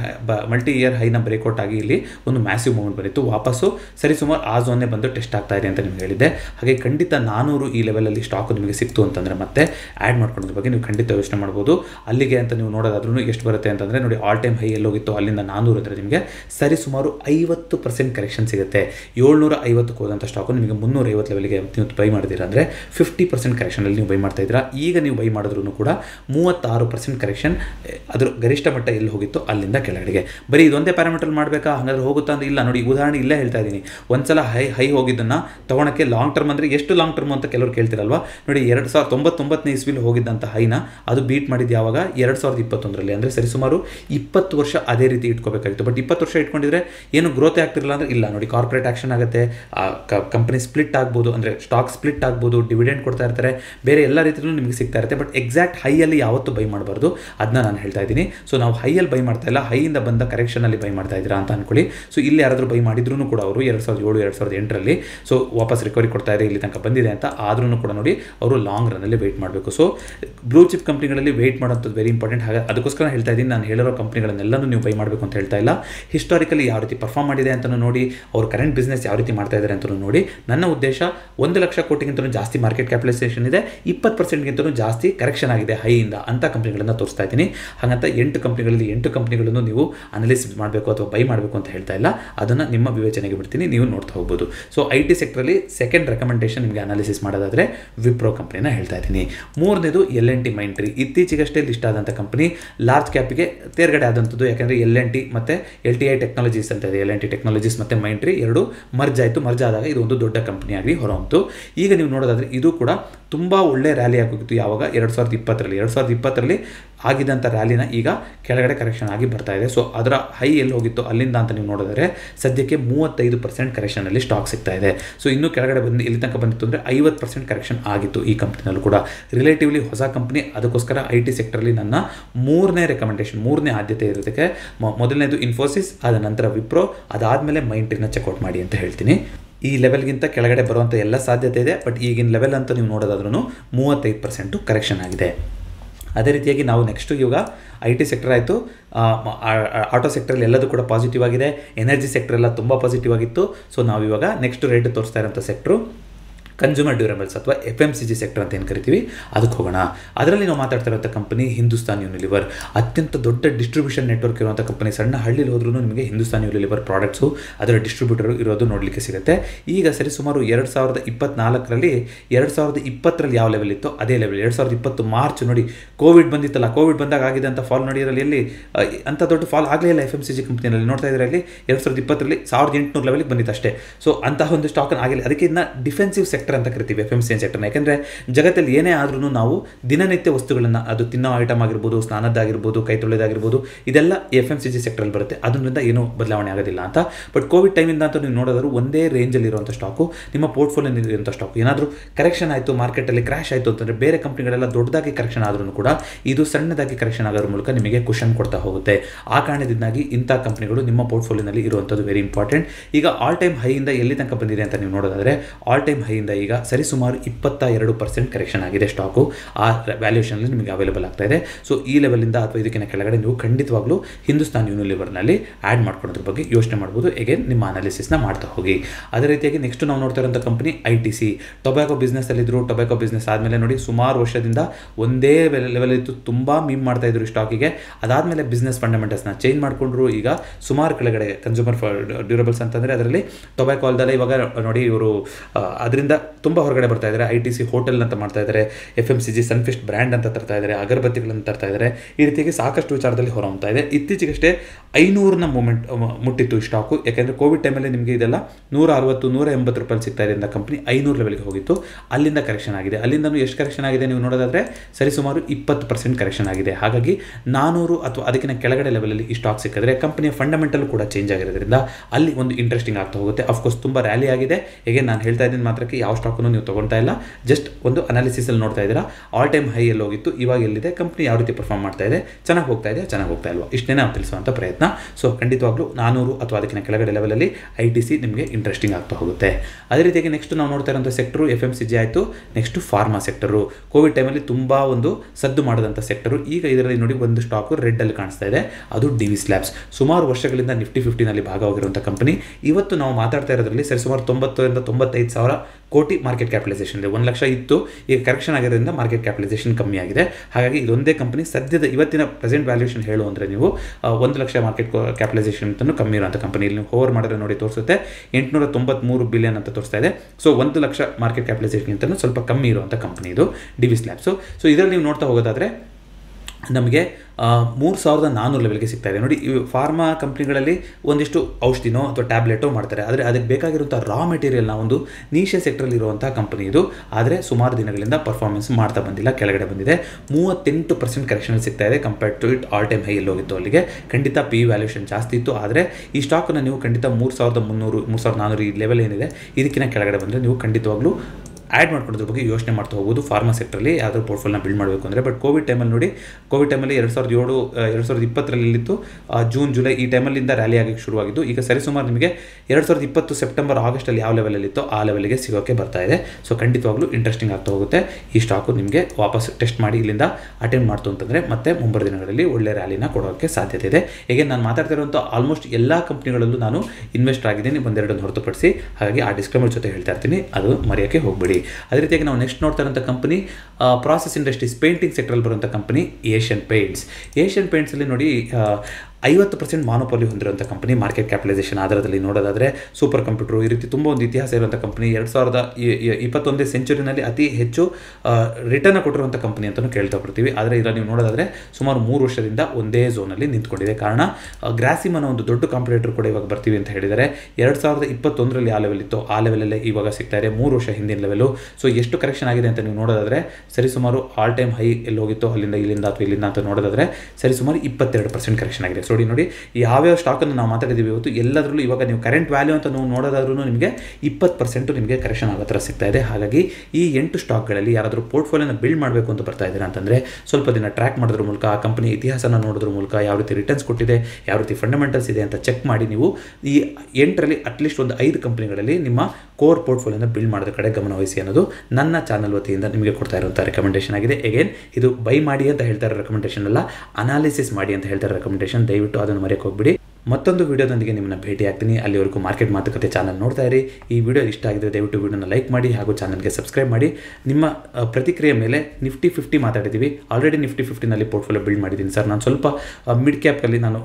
ಮಲ್ಟಿ ಇಯರ್ ಹೈನ ಬ್ರೇಕೌಟ್ ಆಗಿ ಇಲ್ಲಿ ಒಂದು ಮ್ಯಾಸಿವ್ ಮೂವ್ಮೆಂಟ್ ಬಂದಿತ್ತು ವಾಪಸ್ಸು ಸರಿಸುಮಾರು ಆ ಝೋನ್ನೇ ಬಂದು ಟೆಸ್ಟ್ ಆಗ್ತಾ ಇದೆ ಅಂತ ನಿಮ್ಗೆ ಹೇಳಿದ್ದೆ ಹಾಗೆ ಖಂಡಿತ ನಾನೂರು ಈ ಲೆವೆಲಲ್ಲಿ ಸ್ಟಾಕು ನಿಮಗೆ ಸಿಕ್ತು ಅಂತಂದರೆ ಮತ್ತೆ ಆ್ಯಡ್ ಮಾಡ್ಕೊಳ್ಳೋದ್ರ ಬಗ್ಗೆ ನೀವು ಖಂಡಿತ ಯೋಚನೆ ಮಾಡ್ಬೋದು ಅಲ್ಲಿಗೆ ಅಂತ ನೀವು ನೋಡೋದಾದ್ರೂ ಎಷ್ಟು ಬರುತ್ತೆ ಅಂತಂದರೆ ನೋಡಿ ಆಲ್ ಟೈಮ್ ಹೈ ಹೋಗಿತ್ತು ಅಲ್ಲಿಂದ ನಾನ್ನೂರು ಅಂದರೆ ನಿಮಗೆ ಸರಿ ಸುಮಾರು ಐವತ್ತು ಪರ್ಸೆಂಟ್ ಕರೆಕ್ಷನ್ ಸಿಗುತ್ತೆ ಏಳ್ನೂರ ಐವತ್ತಕ್ಕೆ ಹೋದಂಥ ಸ್ಟಾಕು ನಿಮಗೆ ಮುನ್ನೂರೈವತ್ತು ಲೆವೆಲ್ಗೆ ನೀವು ಬೈ ಮಾಡಿದಿರ ಅಂದರೆ ಫಿಫ್ಟಿ ಪರ್ಸೆಂಟ್ ಕರೆಕ್ಷನಲ್ಲಿ ನೀವು ಬೈ ಮಾಡ್ತಾ ಇದ್ದೀರಾ ಈಗ ನೀವು ಬೈ ಮಾಡಿದ್ರೂ ಕೂಡ ಮೂವತ್ತಾರು ಪರ್ಸೆಂಟ್ ಕರೆಕ್ಷನ್ ಅದ್ರ ಗರಿಷ್ಠ ಮಟ್ಟ ಎಲ್ಲಿ ಹೋಗಿತ್ತು ಅಲ್ಲಿಂದ ಕೆಳಗಡೆಗೆ ಬರೀ ಇದೊಂದೇ ಪ್ಯಾರಾಮೀಟರ್ ಮಾಡಬೇಕಾ ಹಾಗಾದ್ರೆ ಹೋಗುತ್ತಾ ಅಂತ ಇಲ್ಲ ನೋಡಿ ಉದಾಹರಣೆ ಇಲ್ಲೇ ಹೇಳ್ತಾ ಇದ್ದೀನಿ ಒಂದ್ಸಲ ಹೈ ಹೈ ಹೋಗಿದ್ದನ್ನು ತೊಗೊಳಕ್ಕೆ ಲಾಂಗ್ ಟರ್ಮ್ ಅಂದರೆ ಎಷ್ಟು ಲಾಂಗ್ ಟರ್ಮ್ ಅಂತ ಕೆಲವರು ಕೇಳ್ತಿರಲ್ವಾ ನೋಡಿ ಎರಡು ಸಾವಿರದ ತೊಂಬತ್ತೊಂಬತ್ತನೇ ಇಸ್ವಿಲಿ ಹೋಗಿದ್ದಂಥ ಹೈನ ಅದು ಬೀಟ್ ಮಾಡಿದ್ದು ಯಾವಾಗ ಎರಡು ಸಾವಿರದ ಇಪ್ಪತ್ತೊಂದರಲ್ಲಿ ಅಂದರೆ ಸರಿಸುಮಾರು ಇಪ್ಪತ್ತು ವರ್ಷ ಅದೇ ರೀತಿ ಇಟ್ಕೋಬೇಕಾಗಿತ್ತು ಬಟ್ ಇಪ್ಪತ್ತು ವರ್ಷ ಇಟ್ಕೊಂಡಿದ್ರೆ ಏನು ಗ್ರೋತೆ ಆಗ್ತಿರಲಿಲ್ಲ ಅಂದರೆ ಇಲ್ಲ ನೋಡಿ ಕಾರ್ಪೊರೇಟ್ ಆ್ಯಕ್ಷನ್ ಆಗುತ್ತೆ ಕಂಪನಿ ಸ್ಪ್ಲಿಟ್ ಆಗ್ಬೋದು ಅಂದರೆ ಸ್ಟಾಕ್ ಸ್ಪ್ಲಿಟ್ ಆಗ್ಬೋದು ಡಿವಿಡೆಂಡ್ ಕೊಡ್ತಾ ಇರ್ತಾರೆ ಬೇರೆ ಎಲ್ಲ ರೀತಿಯೂ ನಿಮಗೆ ಸಿಗ್ತಾ ಇರುತ್ತೆ ಬಟ್ ಎಕ್ಸಾಕ್ಟ್ ಹೈಯಲ್ಲಿ ಯಾವತ್ತು ಬೈ ಮಾಡಬಾರ್ದು ಅದನ್ನ ನಾನು ಹೇಳ್ತಾ ಇದ್ದೀನಿ ಸೊ ನಾವು ಹೈಯಲ್ಲಿ ಬೈ ಮಾಡ್ತಾ ಇಲ್ಲ ಹೈಯಿಂದ ಬಂದ ಕರೆಕ್ಷನಲ್ಲಿ ಬೈ ಮಾಡ್ತಾ ಇದ್ದೀರಾ ಅಂತ ಅನ್ಕೊಳ್ಳಿ ಸೊ ಇಲ್ಲಿ ಯಾರಾದರೂ ಬೈ ಮಾಡಿದ್ರು ಕೂಡ ಅವರು ಎರಡು ಸಾವಿರದ ಏಳು ಎರಡು ಸಾವಿರದ ಎಂಟರಲ್ಲಿ ಸೊ ವಾಪಸ್ ರಿಕವರಿ ಕೊಡ್ತಾ ಇದೆ ಇಲ್ಲಿ ತನಕ ಬಂದಿದೆ ಅಂತ ಆದ್ರೂ ಕೂಡ ನೋಡಿ ಅವರು ಲಾಂಗ್ ರನ್ನಲ್ಲಿ ವೆಯ್ಟ್ ಮಾಡಬೇಕು ಸೊ ಬ್ಲೂ ಚಿಪ್ ಕಂಪ್ನಿಗಳಲ್ಲಿ ವೆಯ್ಟ್ ಮಾಡೋಂಥದ್ದು ವೆರಿ ಇಂಪಾರ್ಟೆಂಟ್ ಹಾಗೆ ಅದಕ್ಕೋಸ್ಕರ ಹೇಳ್ತಾ ಇದ್ದೀನಿ ನಾನು ಹೇಳಿರೋ ಕಂಪ್ನಿಗಳನ್ನೆಲ್ಲನೂ ನೀವು ಬೈ ಮಾಡಬೇಕು ಅಂತ ಹೇಳ್ತಾ ಇಲ್ಲ ಹಿಸ್ಟಾರಿಕಲಿ ಯಾವ ರೀತಿ ಪರ್ಫಾರ್ಮ್ ಮಾಡಿದೆ ಅಂತಲೂ ನೋಡಿ ಅವ್ರ ಕರೆಂಟ್ ಬಿಸ್ನೆಸ್ ಯಾವ ರೀತಿ ಮಾಡ್ತಾ ಇದ್ದಾರೆ ಅಂತಲೂ ನೋಡಿ ನನ್ನ ಉದ್ದೇಶ ಒಂದು ಲಕ್ಷ ಕೋಟಿಗಿಂತಲೂ ಜಾಸ್ತಿ ಮಾರ್ಕೆಟ್ ಕ್ಯಾಪಿಟಲೈಸೇಷನ್ ಇದೆ ಇಪ್ಪತ್ತು ಪರ್ಸೆಂಟ್ಗಿಂತಲೂ ಜಾಸ್ತಿ ಕರೆಕ್ಷನ್ ಆಗಿದೆ ಹೈಯಿಂದ ಅಂತ ಕಂಪ್ನಿಗಳನ್ನು ತೋರಿಸ್ತಾ ಇದ್ದೀನಿ ಹಾಗಂತ ಎಂಟು ಕಂಪ್ನಿಗಳಲ್ಲಿ ಎಂಟು ಕಂಪ್ನಿಗಳನ್ನು ನೀವು ಅನಲಿಸಿಸ್ ಮಾಡಬೇಕು ಅಥವಾ ಬೈ ಮಾಡಬೇಕು ಅಂತ ಹೇಳ್ತಾ ಇಲ್ಲ ಅದನ್ನು ನಿಮ್ಮ ವಿವೇಚನೆಗೆ ಬಿಡ್ತೀನಿ ನೀವು ನೋಡ್ತಾ ಹೋಗ್ಬೋದು ಸೊ ಐ ಟಿ ಸೆಕ್ಟ್ರಲ್ಲಿ ಸೆಕೆಂಡ್ ರೆಕಮೆಂಡೇಷನ್ ನಿಮಗೆ ಅನಾಲಿಸಿಸ್ ಮಾಡೋದಾದರೆ ವಿಪ್ರೋ ಕಂಪ್ನಿನ ಹೇಳ್ತಾ ಇದ್ದೀನಿ ಮೂರನೇದು ಎಲ್ ಎನ್ ಟಿ ಮೈಂಟ್ರಿ ಇತ್ತೀಚೆಗಷ್ಟೇ ಲಿಸ್ಟ್ ಆದಂಥ ಕಂಪ್ನಿ ಲಾಸ್ಟ್ ಲಾರ್ಜ್ ಕ್ಯಾಪ್ಗೆ ತೇರ್ಗಡೆ ಆದಂಥದ್ದು ಯಾಕೆಂದರೆ ಎಲ್ ಎನ್ ಟಿ ಮತ್ತು ಎಲ್ ಟಿ ಐ ಟೆಕ್ನಾಲಜೀಸ್ ಅಂತ ಇದೆ ಎಲ್ ಎನ್ ಟಿ ಟೆಕ್ನಾಲಜೀಸ್ ಮತ್ತು ಮೈಂಟ್ರಿ ಎರಡು ಮರ್ಜ್ ಆಯಿತು ಮರ್ಜ್ ಆದಾಗ ಇದು ಒಂದು ದೊಡ್ಡ ಕಂಪ್ನಿಯಾಗಿ ಆಗಿ ಈಗ ನೀವು ನೋಡೋದಾದರೆ ಇದು ಕೂಡ ತುಂಬ ಒಳ್ಳೆ ರ್ಯಾಲಿ ಆಗೋಗಿತ್ತು ಯಾವಾಗ ಎರಡು ಸಾವಿರದ ಇಪ್ಪತ್ತರಲ್ಲಿ ಎರಡು ಸಾವಿರದ ಇಪ್ಪತ್ತರಲ್ಲಿ ಆಗಿದ್ದಂಥ ರ್ಯಾಲಿನ ಈಗ ಕೆಳಗಡೆ ಕರೆಕ್ಷನ್ ಆಗಿ ಬರ್ತಾ ಇದೆ ಸೊ ಅದರ ಹೈ ಎಲ್ಲಿ ಹೋಗಿತ್ತು ಅಲ್ಲಿಂದ ಅಂತ ನೀವು ನೋಡಿದರೆ ಸದ್ಯಕ್ಕೆ ಮೂವತ್ತೈದು ಪರ್ಸೆಂಟ್ ಕರೆಕ್ಷನಲ್ಲಿ ಸ್ಟಾಕ್ ಸಿಗ್ತಾ ಇದೆ ಸೊ ಇನ್ನೂ ಕೆಳಗಡೆ ಬಂದು ಇಲ್ಲಿ ತನಕ ಬಂದಿತ್ತು ಅಂದರೆ ಐವತ್ತು ಪರ್ಸೆಂಟ್ ಕರೆಕ್ಷನ್ ಆಗಿತ್ತು ಈ ಕಂಪ್ನಿನಲ್ಲೂ ಕೂಡ ರಿಲೇಟಿವ್ಲಿ ಹೊಸ ಕಂಪ್ನಿ ಅದಕ್ಕೋಸ್ಕರ ಐ ಟಿ ಸೆಕ್ಟರಲ್ಲಿ ನನ್ನ ಮೂರನೇ ರೆಕಮೆಂಡೇಷನ್ ಮೂರನೇ ಆದ್ಯತೆ ಇರೋದಕ್ಕೆ ಮೊದಲನೇದು ಇನ್ಫೋಸಿಸ್ ಆದ ನಂತರ ವಿಪ್ರೋ ಅದಾದಮೇಲೆ ಮೈಂಟ್ರಿನ ಚೆಕ್ಔಟ್ ಮಾಡಿ ಅಂತ ಹೇಳ್ತೀನಿ ಈ ಲೆವೆಲ್ಗಿಂತ ಕೆಳಗಡೆ ಬರುವಂಥ ಎಲ್ಲ ಸಾಧ್ಯತೆ ಇದೆ ಬಟ್ ಈಗಿನ ಲೆವೆಲ್ ಅಂತ ನೀವು ನೋಡೋದಾದ್ರೂ ಮೂವತ್ತೈದು ಪರ್ಸೆಂಟು ಕರೆಕ್ಷನ್ ಆಗಿದೆ ಅದೇ ರೀತಿಯಾಗಿ ನಾವು ನೆಕ್ಸ್ಟು ಇವಾಗ ಐ ಟಿ ಸೆಕ್ಟರ್ ಆಯಿತು ಆಟೋ ಸೆಕ್ಟ್ರಲ್ಲಿ ಎಲ್ಲದೂ ಕೂಡ ಪಾಸಿಟಿವ್ ಆಗಿದೆ ಎನರ್ಜಿ ಸೆಕ್ಟರ್ ಎಲ್ಲ ತುಂಬ ಪಾಸಿಟಿವ್ ಆಗಿತ್ತು ಸೊ ನಾವು ನೆಕ್ಸ್ಟ್ ರೇಟ್ ತೋರಿಸ್ತಾ ಇರೋಂಥ ಸೆಕ್ಟ್ರು ಕನ್ಸ್ಯೂಮರ್ ಡ್ಯೂರಬಲ್ಸ್ ಅಥವಾ F M C G sector ಅಂತ ಏನು ಕರಿತೀವಿ ಅದಕ್ಕೆ ಹೋಗೋಣ ಅದರಲ್ಲಿ ನಾವು ಮಾತಾಡ್ತಿರೋಂಥ ಕಂಪನಿ ಹಿಂದೂಸ್ತಾನ್ ಯೂನಿಲಿವರ್ ಅತ್ಯಂತ ದೊಡ್ಡ ಡಿಸ್ಟ್ರಿಬ್ಯೂಷನ್ ನೆಟ್ವರ್ಕ್ ಇರುವಂಥ ಕಂಪನಿ ಸಣ್ಣ ಹಳ್ಳಿಲಿ ಹೋದ್ರೂ ನಿಮಗೆ ಹಿಂದೂಸ್ತಾನ್ ಯೂನಿಲಿವರ್ ಪ್ರಾಡಕ್ಟ್ಸು ಅದರ ಡಿಸ್ಟ್ರಿಬ್ಯೂಟರ್ ಇರೋದು ನೋಡಲಿಕ್ಕೆ ಸಿಗುತ್ತೆ ಈಗ ಸರಿ ಸುಮಾರು ಎರಡು ಸಾವಿರದ ಇಪ್ಪತ್ನಾಲ್ಕರಲ್ಲಿ ಎರಡು ಸಾವಿರದ ಇಪ್ಪತ್ತರಲ್ಲಿ ಯಾವ ಲೆವೆಲ್ ಇತ್ತು ಅದೇ ಲೆವೆಲ್ ಎರಡು ಸಾವಿರದ ಇಪ್ಪತ್ತು ಮಾರ್ಚ್ ನೋಡಿ ಕೋವಿಡ್ ಬಂದಿತ್ತಲ್ಲ ಕೋವಿಡ್ ಬಂದಾಗ ಆಗಿದೆ ಅಂತ ಫಾಲ್ ನೋಡಿ ಎಲ್ಲಿ ಅಂಥ ದೊಡ್ಡ ಫಾಲ್ ಆಗಲೇ ಇಲ್ಲ ಎಫ್ ಎಮ್ ಸಿ ಜಿ ಕಂಪ್ನಿಯಲ್ಲಿ ನೋಡ್ತಾ ಇದ್ರೆ ಅಲ್ಲಿ ಎರಡು ಸಾವಿರದ ಇಪ್ಪತ್ತರಲ್ಲಿ ಸಾವಿರದ ಎಂಟುನೂರು ಲೆವೆಲ್ಗೆ ಬಂದಿತ್ತು ಅಷ್ಟೇ ಸೊ ಅಂತಹ ಒಂದು ಸ್ಟಾಕ್ ಆಗಿಲ್ಲ ಅದಕ್ಕೆ ಡಿಫೆನ್ಸಿವ್ ಸೆಕ್ಟರ್ ಸೆಕ್ಟರ್ ಅಂತ ಕರಿತೀವಿ ಎಫ್ ಎಮ್ ಸಿ ಸೆಕ್ಟರ್ನ ಜಗತ್ತಲ್ಲಿ ಏನೇ ಆದ್ರೂ ನಾವು ದಿನನಿತ್ಯ ವಸ್ತುಗಳನ್ನು ಅದು ತಿನ್ನೋ ಐಟಮ್ ಆಗಿರ್ಬೋದು ಸ್ನಾನದ್ದಾಗಿರ್ಬೋದು ಕೈ ತೊಳೆದಾಗಿರ್ಬೋದು ಇದೆಲ್ಲ ಎಫ್ ಎಮ್ ಸಿ ಜಿ ಸೆಕ್ಟರಲ್ಲಿ ಬರುತ್ತೆ ಅದರಿಂದ ಏನೂ ಬದಲಾವಣೆ ಆಗೋದಿಲ್ಲ ಅಂತ ಬಟ್ ಕೋವಿಡ್ ಟೈಮಿಂದ ಅಂತ ನೀವು ನೋಡೋದಾದ್ರು ಒಂದೇ ರೇಂಜಲ್ಲಿರುವಂಥ ಸ್ಟಾಕು ನಿಮ್ಮ ಇರುವಂಥ ಸ್ಟಾಕ್ ಏನಾದರೂ ಕರೆಕ್ಷನ್ ಆಯಿತು ಮಾರ್ಕೆಟಲ್ಲಿ ಕ್ರ್ಯಾಶ್ ಆಯಿತು ಅಂತಂದರೆ ಬೇರೆ ಕಂಪ್ನಿಗಳೆಲ್ಲ ದೊಡ್ಡದಾಗಿ ಕರೆಕ್ಷನ್ ಆದ್ರೂ ಕೂಡ ಇದು ಸಣ್ಣದಾಗಿ ಕರೆಕ್ಷನ್ ಆಗೋದ್ರ ಮೂಲಕ ನಿಮಗೆ ಕ್ವಶನ್ ಕೊಡ್ತಾ ಹೋಗುತ್ತೆ ಆ ಕಾರಣದಿಂದಾಗಿ ಇಂಥ ಕಂಪ್ನಿಗಳು ನಿಮ್ಮ ಪೋರ್ಟ್ಫೋಲಿಯೋನಲ್ಲಿ ಇರುವಂಥದ್ದು ವೆರಿ ಇಂಪಾರ್ಟೆಂಟ್ ಈಗ ಆಲ್ ಟೈಮ್ ಹೈಯಿಂದ ಎಲ್ಲಿ ತನಕ ಬಂದಿದೆ ಅಂತ ನೀವು ನೋಡೋದಾದರೆ ಆಲ್ ಟೈಮ್ ಹೈಯಿಂದ ಈಗ ಸರಿಸುಮಾರು ಇಪ್ಪತ್ತ ಎರಡು ಪರ್ಸೆಂಟ್ ಕರೆಕ್ಷನ್ ಆಗಿದೆ ಸ್ಟಾಕು ಆ ವ್ಯಾಲ್ಯೂಷನಲ್ಲಿ ನಿಮಗೆ ಅವೈಲೇಬಲ್ ಆಗ್ತಾ ಇದೆ ಸೊ ಈ ಲೆವೆಲಿಂದ ಅಥವಾ ಇದಕ್ಕಿಂತ ಕೆಳಗಡೆ ನೀವು ಖಂಡಿತವಾಗ್ಲೂ ಹಿಂದೂಸ್ತಾನ್ ಯೂನಿಲಿವರ್ನಲ್ಲಿ ಆ್ಯಡ್ ಮಾಡ್ಕೊಳ್ಳೋದ್ರ ಬಗ್ಗೆ ಯೋಚನೆ ಮಾಡ್ಬೋದು ಎಗೇನ್ ನಿಮ್ಮ ಅನಾಲಿಸಿಸ್ನ ಮಾಡ್ತಾ ಹೋಗಿ ಅದೇ ರೀತಿಯಾಗಿ ನೆಕ್ಸ್ಟ್ ನಾವು ನೋಡ್ತಾ ಇರೋಂಥ company I T C tobacco ಬಿಸ್ನೆಸ್ಸಲ್ಲಿದ್ದರು ಟೊಬ್ಯಾಕೋ ಬಿಸ್ನೆಸ್ ಆದಮೇಲೆ ನೋಡಿ ಸುಮಾರು ವರ್ಷದಿಂದ ಒಂದೇ ಲೆವೆಲ್ ಇತ್ತು ತುಂಬ ಮೀಮ್ ಮಾಡ್ತಾ ಇದ್ರು ಸ್ಟಾಕಿಗೆ ಅದಾದಮೇಲೆ ಬಿಸ್ನೆಸ್ ಫಂಡಮೆಂಟಲ್ಸ್ನ ಚೇಂಜ್ ಮಾಡಿಕೊಂಡ್ರು ಈಗ ಸುಮಾರು ಕೆಳಗಡೆ ಕನ್ಸ್ಯೂಮರ್ ಡ್ಯೂರಬಲ್ಸ್ ಅಂತಂದರೆ ಅದರಲ್ಲಿ ಟೊಬ್ಯಾಕೋ ಅಲ್ದಲ್ಲ ಇವಾಗ ನೋಡಿ ಇವರು ಅದರಿಂದ ತುಂಬ ಹೊರಗಡೆ ಬರ್ತಾ ಇದ್ದಾರೆ ಐ ಟಿ ಸಿ ಹೋಟೆಲ್ ಅಂತ ಮಾಡ್ತಾ ಇದ್ದಾರೆ F M C G Sunfeast brand ಅಂತ ತರ್ತಾ ಇದ್ದಾರೆ ಅಗರಬತ್ತಿಗಳನ್ನು ತರ್ತಾ ಇದ್ದಾರೆ ಈ ರೀತಿಯಾಗಿ ಸಾಕಷ್ಟು ವಿಚಾರದಲ್ಲಿ ಹೊರಹೊಮ್ತಾ ಇದೆ ಇತ್ತೀಚೆಗಷ್ಟೇ ಐನೂರನ್ನ ಮೂಮೆಂಟ್ ಮುಟ್ಟಿತ್ತು ಸ್ಟಾಕು ಯಾಕೆಂದರೆ ಕೋವಿಡ್ ಟೈಮಲ್ಲಿ ನಿಮಗೆ ಇದೆಲ್ಲ ನೂರ ಅರವತ್ತು ನೂರ ಎಂಬತ್ತು ರೂಪಾಯಿ ಸಿಗ್ತಾ ಕಂಪನಿ ಕಂಪ್ನಿ ಐನೂರು ಲೆವೆಲ್ಗೆ ಹೋಗಿತ್ತು ಅಲ್ಲಿಂದ ಕರೆಕ್ಷನ್ ಆಗಿದೆ ಅಲ್ಲಿಂದ ಎಷ್ಟು ಕರೆಕ್ಷನ್ ಆಗಿದೆ ನೀವು ನೋಡೋದಾದರೆ ಸರಿಸುಮಾರು ಇಪ್ಪತ್ತು ಪರ್ಸೆಂಟ್ ಕರೆಕ್ಷನ್ ಆಗಿದೆ ಹಾಗಾಗಿ ನಾನೂರು ಅಥವಾ ಅದಕ್ಕಿಂತ ಕೆಳಗಡೆ ಲೆವೆಲಲ್ಲಿ ಈ ಸ್ಟಾಕ್ ಸಿಕ್ಕಿದ್ರೆ ಕಂಪನಿಯ ಫಂಡಮೆಂಟಲ್ ಕೂಡ ಚೇಂಜ್ ಆಗಿರೋದ್ರಿಂದ ಅಲ್ಲಿ ಒಂದು ಇಂಟ್ರೆಸ್ಟಿಂಗ್ ಆಗ್ತಾ ಹೋಗುತ್ತೆ ಅಫ್ಕೋರ್ಸ್ ತುಂಬ ರ್ಯಾಲಿ ಆಗಿದೆ ಹೇಗೆ ನಾನು ಹೇಳ್ತಾ ಇದ್ದೀನಿ ಮಾತ್ರಕ್ಕೆ ಯಾವ ಸ್ಟಾಕನ್ನು ನೀವು ತೊಗೊಳ್ತಾ ಇಲ್ಲ ಜಸ್ಟ್ ಒಂದು ಅಲ್ಲಿ ನೋಡ್ತಾ ಇದ್ದೀರಾ ಆಲ್ ಟೈಮ್ ಹೈ ಎಲ್ಲಿ ಹೋಗಿತ್ತು ಇವಾಗ ಎಲ್ಲಿದೆ ಕಂಪನಿ ಯಾವ ರೀತಿ ಪರ್ಫಾರ್ಮ್ ಮಾಡ್ತಾ ಇದೆ ಚೆನ್ನಾಗಿ ಹೋಗ್ತಾ ಇದೆ ಚೆನ್ನಾಗಿ ಹೋಗ್ತಾ ಇಲ್ವಾ ಇಷ್ಟೇ ನಾವು ತಿಳಿಸುವಂಥ ಪ್ರಯತ್ನ ಸೊ ಖಂಡಿತವಾಗ್ಲೂ ನಾನೂರು ಅಥವಾ ಅದಕ್ಕಿಂತ ಕೆಳಗಡೆ ಲೆವೆಲಲ್ಲಿ ಐ ಟಿ ಸಿ ನಿಮಗೆ ಇಂಟ್ರೆಸ್ಟಿಂಗ್ ಆಗ್ತಾ ಹೋಗುತ್ತೆ ಅದೇ ರೀತಿಯಾಗಿ ನೆಕ್ಸ್ಟ್ ನಾವು ನೋಡ್ತಾ ಇರೋಂಥ sector F M C G ಆಯಿತು ನೆಕ್ಸ್ಟ್ ಫಾರ್ಮಾ ಸೆಕ್ಟರು ಕೋವಿಡ್ ಟೈಮಲ್ಲಿ ತುಂಬ ಒಂದು ಸದ್ದು ಮಾಡಿದಂಥ ಸೆಕ್ಟರು ಈಗ ಇದರಲ್ಲಿ ನೋಡಿ ಒಂದು ಸ್ಟಾಕು ಅಲ್ಲಿ ಕಾಣಿಸ್ತಾ ಇದೆ ಅದು ಡಿ ವಿ ಸ್ಲ್ಯಾಬ್ಸ್ ಸುಮಾರು ವರ್ಷಗಳಿಂದ ನಿಫ್ಟಿ ಫಿಫ್ಟಿನಲ್ಲಿ ಭಾಗವಾಗಿರುವಂಥ ಕಂಪನಿ ಇವತ್ತು ನಾವು ಮಾತಾಡ್ತಾ ಇರೋದ್ರಲ್ಲಿ ಸುಮಾರು ತೊಂಬತ್ತರಿಂದ ತೊಂಬತ್ತೈದು ಸಾವಿರ ಕೋಟಿ ಮಾರ್ಕೆಟ್ ಕ್ಯಾಪಿಟಲೈಸೇಷನ್ ಇದೆ ಒಂದು ಲಕ್ಷ ಇತ್ತು ಈಗ ಕರೆಕ್ಷನ್ ಆಗಿರೋದ್ರಿಂದ ಮಾರ್ಕೆಟ್ ಕ್ಯಾಪಿಟಲೈಸೇಷನ್ ಕಮ್ಮಿ ಆಗಿದೆ ಹಾಗಾಗಿ ಇದೊಂದೇ ಕಂಪನಿ ಸದ್ಯದ ಇವತ್ತಿನ ಪ್ರೆಸೆಂಟ್ ವ್ಯಾಲ್ಯೂಷನ್ ಹೇಳು ಅಂದರೆ ನೀವು ಒಂದು ಲಕ್ಷ ಮಾರ್ಕೆಟ್ ಕ್ಯಾಪಿಟಲೈಸೇಷನ್ ಅಂತಲೂ ಕಮ್ಮಿ ಇರುವಂಥ ಕಂಪನಿ ಇಲ್ಲಿ ನೀವು ಹೋವರ್ ಮಾಡಿದ್ರೆ ನೋಡಿ ತೋರಿಸುತ್ತೆ ಎಂಟುನೂರ ತೊಂಬತ್ಮೂರು ಬಿಲಿಯನ್ ಅಂತ ತೋರಿಸ್ತಾ ಇದೆ ಸೊ ಒಂದು ಲಕ್ಷ ಮಾರ್ಕೆಟ್ ಕ್ಯಾಪಿಟಲೈಸೇಷನ್ ಅಂತಲೂ ಸ್ವಲ್ಪ ಕಮ್ಮಿ ಇರುವಂಥ ಕಂಪನಿ ಇದು ವಿ ಸ್ಲ್ಯಾಬ್ಸು ಸೊ ಇದರಲ್ಲಿ ನೀವು ನೋಡ್ತಾ ಹೋಗೋದಾದರೆ ನಮಗೆ ಮೂರು ಸಾವಿರದ ನಾನ್ನೂರು ಲೆವೆಲ್ಗೆ ಸಿಗ್ತಾ ಇದೆ ನೋಡಿ ಇವು ಫಾರ್ಮಾ ಕಂಪ್ನಿಗಳಲ್ಲಿ ಒಂದಿಷ್ಟು ಔಷಧಿನೋ ಅಥವಾ ಟ್ಯಾಬ್ಲೆಟೋ ಮಾಡ್ತಾರೆ ಆದರೆ ಅದಕ್ಕೆ ಬೇಕಾಗಿರುವಂಥ ರಾ ಮೆಟೀರಿಯಲ್ನ ಒಂದು ನೀಶ ಸೆಕ್ಟ್ರಲ್ಲಿರುವಂಥ ಕಂಪನಿ ಇದು ಆದರೆ ಸುಮಾರು ದಿನಗಳಿಂದ ಪರ್ಫಾರ್ಮೆನ್ಸ್ ಮಾಡ್ತಾ ಬಂದಿಲ್ಲ ಕೆಳಗಡೆ ಬಂದಿದೆ ಮೂವತ್ತೆಂಟು ಪರ್ಸೆಂಟ್ ಕರೆಕ್ಷನ್ ಸಿಗ್ತಾ ಇದೆ compare to it all time high ಹೋಗಿತ್ತು ಅಲ್ಲಿಗೆ ಖಂಡಿತ ಪಿ ವ್ಯಾಲ್ಯೂಷನ್ ಜಾಸ್ತಿ ಇತ್ತು ಆದರೆ ಈ ಸ್ಟಾಕನ್ನು ನೀವು ಖಂಡಿತ ಮೂರು ಸಾವಿರದ ಮುನ್ನೂರು ಮೂರು ಸಾವಿರದ ನಾನ್ನೂರು ಈ ಲೆವೆಲ್ ಏನಿದೆ ಇದಕ್ಕಿಂತ ಕೆಳಗಡೆ ಬಂದರೆ ನೀವು ಖಂಡಿತವಾಗ್ಲೂ ಆ್ಯಡ್ ಮಾಡ್ಕೊಳ್ಳೋದ್ರ ಬಗ್ಗೆ ಯೋಚನೆ ಮಾಡ್ತಾ ಹೋಗೋದು ಫಾರ್ಮಾ ಸೆಕ್ಟ್ರಲ್ಲಿ ಯಾವುದೋ ಪೋರ್ಟ್ಫೋಲ್ನ ಬಿಲ್ಡ್ ಮಾಡಬೇಕು ಅಂದರೆ ಬಟ್ ಕೋವಿಡ್ ಟೈಮಲ್ಲಿ ನೋಡಿ ಕೋವಿಡ್ ಟೈಮಲ್ಲಿ ಎರಡು ಸಾವಿರದ ಏಳು ಎರಡು ಸಾವಿರದ ಇಪ್ಪತ್ತರಲ್ಲಿತ್ತು ಜೂನ್ ಜುಲೈ ಈ ಟೈಮಲ್ಲಿಂದ ರ್ಯಾಲಿ ಆಗೋಕೆ ಶುರುವಾಗಿದ್ದು ಈಗ ಸರಿಸುಮಾರು ನಿಮಗೆ ಎರಡು ಸಾವಿರದ ಇಪ್ಪತ್ತು ಸೆಪ್ಟೆಂಬರ್ ಆಗಸ್ಟಲ್ಲಿ ಯಾವ ಲೆವೆಲಲ್ಲಿತ್ತೋ ಆ ಲೆವೆಲ್ಗೆ ಸಿಗೋಕ್ಕೆ ಬರ್ತಾ ಇದೆ ಸೊ ಖಂಡಿತವಾಗ್ಲೂ ಇಂಟ್ರೆಸ್ಟಿಂಗ್ ಆಗ್ತಾ ಹೋಗುತ್ತೆ ಈ ಸ್ಟಾಕು ನಿಮಗೆ ವಾಪಸ್ ಟೆಸ್ಟ್ ಮಾಡಿ ಇಲ್ಲಿಂದ ಅಟೆಂಡ್ ಮಾಡ್ತು ಅಂತಂದರೆ ಮತ್ತೆ ಮುಂಬರುವ ದಿನಗಳಲ್ಲಿ ಒಳ್ಳೆ ರ್ಯಾಲಿನ ಕೊಡೋಕ್ಕೆ ಸಾಧ್ಯತೆ ಇದೆ ಹೇಗೆ ನಾನು ಮಾತಾಡ್ತಿರುವಂಥ ಆಲ್ಮೋಸ್ಟ್ ಎಲ್ಲ ಕಂಪ್ನಿಗಳಲ್ಲೂ ನಾನು ಇನ್ವೆಸ್ಟ್ ಆಗಿದ್ದೀನಿ ಒಂದೆರಡನ್ನು ಹೊರತುಪಡಿಸಿ ಹಾಗಾಗಿ ಆ ಡಿಸ್ಕ್ಲೇಮರ್ ಜೊತೆ ಹೇಳ್ತಾ ಇರ್ತೀನಿ ಅದು ಮರೆಯೋಕ್ಕೆ ಹೋಗಬೇಡಿ ಕಂಪ್ನಿ ಅದೇ ರೀತಿಯಾಗಿ ನಾವು ನೆಕ್ಸ್ಟ್ ನೋಡ್ತಾ ಇರೋಂಥ ಕಂಪ್ನಿ ಪ್ರಾಸೆಸ್ ಇಂಡಸ್ಟ್ರೀಸ್ ಪೇಂಟಿಂಗ್ ಸೆಕ್ಟರಲ್ಲಿ ಬರುವಂಥ ಕಂಪ್ನಿ ಏಷ್ಯನ್ ಪೇಂಟ್ಸ್ ಏಷ್ಯನ್ ಪೇಂಟ್ಸಲ್ಲಿ ನೋಡಿ ಐವತ್ತು ಪರ್ಸೆಂಟ್ ಮಾನೋಪಾಲಿ ಹೊಂದಿರುವಂಥ ಕಂಪನಿ ಮಾರ್ಕೆಟ್ ಕ್ಯಾಪಿಟಲೈಸೇಷನ್ ಆಧಾರದಲ್ಲಿ ನೋಡೋದಾದರೆ ಸೂಪರ್ ಕಂಪ್ಯೂಟರ್ ಈ ರೀತಿ ತುಂಬ ಒಂದು ಇತಿಹಾಸ ಇರುವಂಥ ಕಂಪನಿ ಎರಡು ಸಾವಿರದ ಇಪ್ಪತ್ತೊಂದೇ ಸೆಂಚುರಿನಲ್ಲಿ ಅತಿ ಹೆಚ್ಚು ರಿಟರ್ನ್ ಕೊಟ್ಟಿರುವಂಥ ಕಂಪನಿ ಅಂತಲೂ ಕೇಳ್ತಾ ಬರ್ತೀವಿ ಆದರೆ ಇದರಲ್ಲಿ ನೀವು ನೋಡೋದಾದರೆ ಸುಮಾರು ಮೂರು ವರ್ಷದಿಂದ ಒಂದೇ ಝೋನಲ್ಲಿ ನಿಂತ್ಕೊಂಡಿದೆ ಕಾರಣ ಗ್ರಾಸಿಮ್ ಅನ್ನೋ ಒಂದು ದೊಡ್ಡ ಕಾಂಪಿಟೇಟರ್ ಕೂಡ ಇವಾಗ ಬರ್ತೀವಿ ಅಂತ ಹೇಳಿದರೆ ಎರಡು ಸಾವಿರದ ಇಪ್ಪತ್ತೊಂದರಲ್ಲಿ ಆ ಲೆವೆಲ್ ಇತ್ತು ಆ ಲೆವೆಲಲ್ಲೇ ಇವಾಗ ಸಿಗ್ತಾ ಇದೆ ಮೂರು ವರ್ಷ ಹಿಂದಿನ ಲೆವೆಲು ಸೊ ಎಷ್ಟು ಕರೆಕ್ಷನ್ ಆಗಿದೆ ಅಂತ ನೀವು ನೋಡೋದಾದರೆ ಸರಿಸುಮಾರು ಆಲ್ ಟೈಮ್ ಹೈ ಎಲ್ಲಿ ಹೋಗಿತ್ತು ಅಲ್ಲಿಂದ ಇಲ್ಲಿಂದ ಅಥವಾ ಇಲ್ಲಿಂದ ಅಂತ ನೋಡೋದಾದರೆ ಸರಿಸುಮಾರು ಇಪ್ಪತ್ತೆರಡು ಪರ್ಸೆಂಟ್ ಕರೆಕ್ಷನ್ ಆಗಿದೆ ನೋಡಿ ನೋಡಿ ಯಾವ್ಯಾವ ಸ್ಟಾಕನ್ನು ನಾವು ಮಾತಾಡಿದ್ದೀವಿ ಇವತ್ತು ಎಲ್ಲದರಲ್ಲೂ ಇವಾಗ ನೀವು ಕರೆಂಟ್ ವ್ಯಾಲ್ಯೂ ಅಂತ ನೀವು ನೋಡೋದಾದ್ರೂ ನಿಮಗೆ ಇಪ್ಪತ್ತು ಪರ್ಸೆಂಟು ನಿಮಗೆ ಕರೆಕ್ಷನ್ ಆಗೋ ಥರ ಸಿಗ್ತಾ ಇದೆ ಹಾಗಾಗಿ ಈ ಎಂಟು ಸ್ಟಾಕ್ಗಳಲ್ಲಿ ಯಾರಾದರೂ ಪೋರ್ಟ್ಫೋಲಿಯೋನ ಬಿಲ್ಡ್ ಮಾಡಬೇಕು ಅಂತ ಬರ್ತಾ ಇದ್ದೀರಾ ಅಂತಂದರೆ ಸ್ವಲ್ಪ ದಿನ ಟ್ರ್ಯಾಕ್ ಮಾಡೋದ್ರ ಮೂಲಕ ಆ ಕಂಪನಿ ಇತಿಹಾಸನ ನೋಡೋದ್ರ ಮೂಲಕ ಯಾವ ರೀತಿ ರಿಟರ್ನ್ಸ್ ಕೊಟ್ಟಿದೆ ಯಾವ ರೀತಿ ಫಂಡಮೆಂಟಲ್ಸ್ ಇದೆ ಅಂತ ಚೆಕ್ ಮಾಡಿ ನೀವು ಈ ಎಂಟರಲ್ಲಿ ಅಟ್ಲೀಸ್ಟ್ ಒಂದು ಐದು ಕಂಪ್ನಿಗಳಲ್ಲಿ ನಿಮ್ಮ ಕೋರ್ ಪೋರ್ಟ್ಫೋಲಿಯೋನ ಬಿಲ್ಡ್ ಮಾಡೋದ್ರ ಕಡೆ ಗಮನವಹಿಸಿ ಅನ್ನೋದು ನನ್ನ ಚಾನಲ್ ವತಿಯಿಂದ ನಿಮಗೆ ಕೊಡ್ತಾ ಇರುವಂಥ ರೆಕಮೆಂಡೇಷನ್ ಆಗಿದೆ ಎಗೇನ್ ಇದು ಬೈ ಮಾಡಿ ಅಂತ ಹೇಳ್ತಾರೆ ರೆಕಮೆಂಡೇಷನ್ ಅಲ್ಲ ಅನಾಲಿಸಿಸ್ ಮಾಡಿ ಅಂತ ಹೇಳ್ತಾರೆ ರೆಕಮೆಂಡೇಷನ್ ದಯವಿಟ್ಟು ಅದನ್ನು ಮರೆಯೋಕೆ ಹೋಗ್ಬಿಡಿ ಮತ್ತೊಂದು ವೀಡಿಯೋದೊಂದಿಗೆ ನಿಮ್ಮನ್ನು ಭೇಟಿ ಆಗ್ತೀನಿ ಅಲ್ಲಿವರೆಗೂ ಮಾರ್ಕೆಟ್ ಮಾತುಕತೆ ಚಾನಲ್ ನೋಡ್ತಾ ಇರಿ ಈ ವಿಡಿಯೋ ಇಷ್ಟ ಆಗಿದ್ರೆ ದಯವಿಟ್ಟು ವೀಡಿಯೋನ ಲೈಕ್ ಮಾಡಿ ಹಾಗೂ ಚಾನಲ್ಗೆ ಸಬ್ಸ್ಕ್ರೈಬ್ ಮಾಡಿ ನಿಮ್ಮ ಪ್ರತಿಕ್ರಿಯೆ ಮೇಲೆ ನಿಫ್ಟಿ ಫಿಫ್ಟಿ ಮಾತಾಡಿದ್ದೀವಿ ಆಲ್ರೆಡಿ ನಿಫ್ಟಿ ಫಿಫ್ಟಿನಲ್ಲಿ ಪೋರ್ಟ್ಫೋಲಿಯೋ ಬಿಲ್ಡ್ ಮಾಡಿದ್ದೀನಿ ಸರ್ ನಾನು ಸ್ವಲ್ಪ ಮಿಡ್ ಕ್ಯಾಪಲ್ಲಿ ನಾನು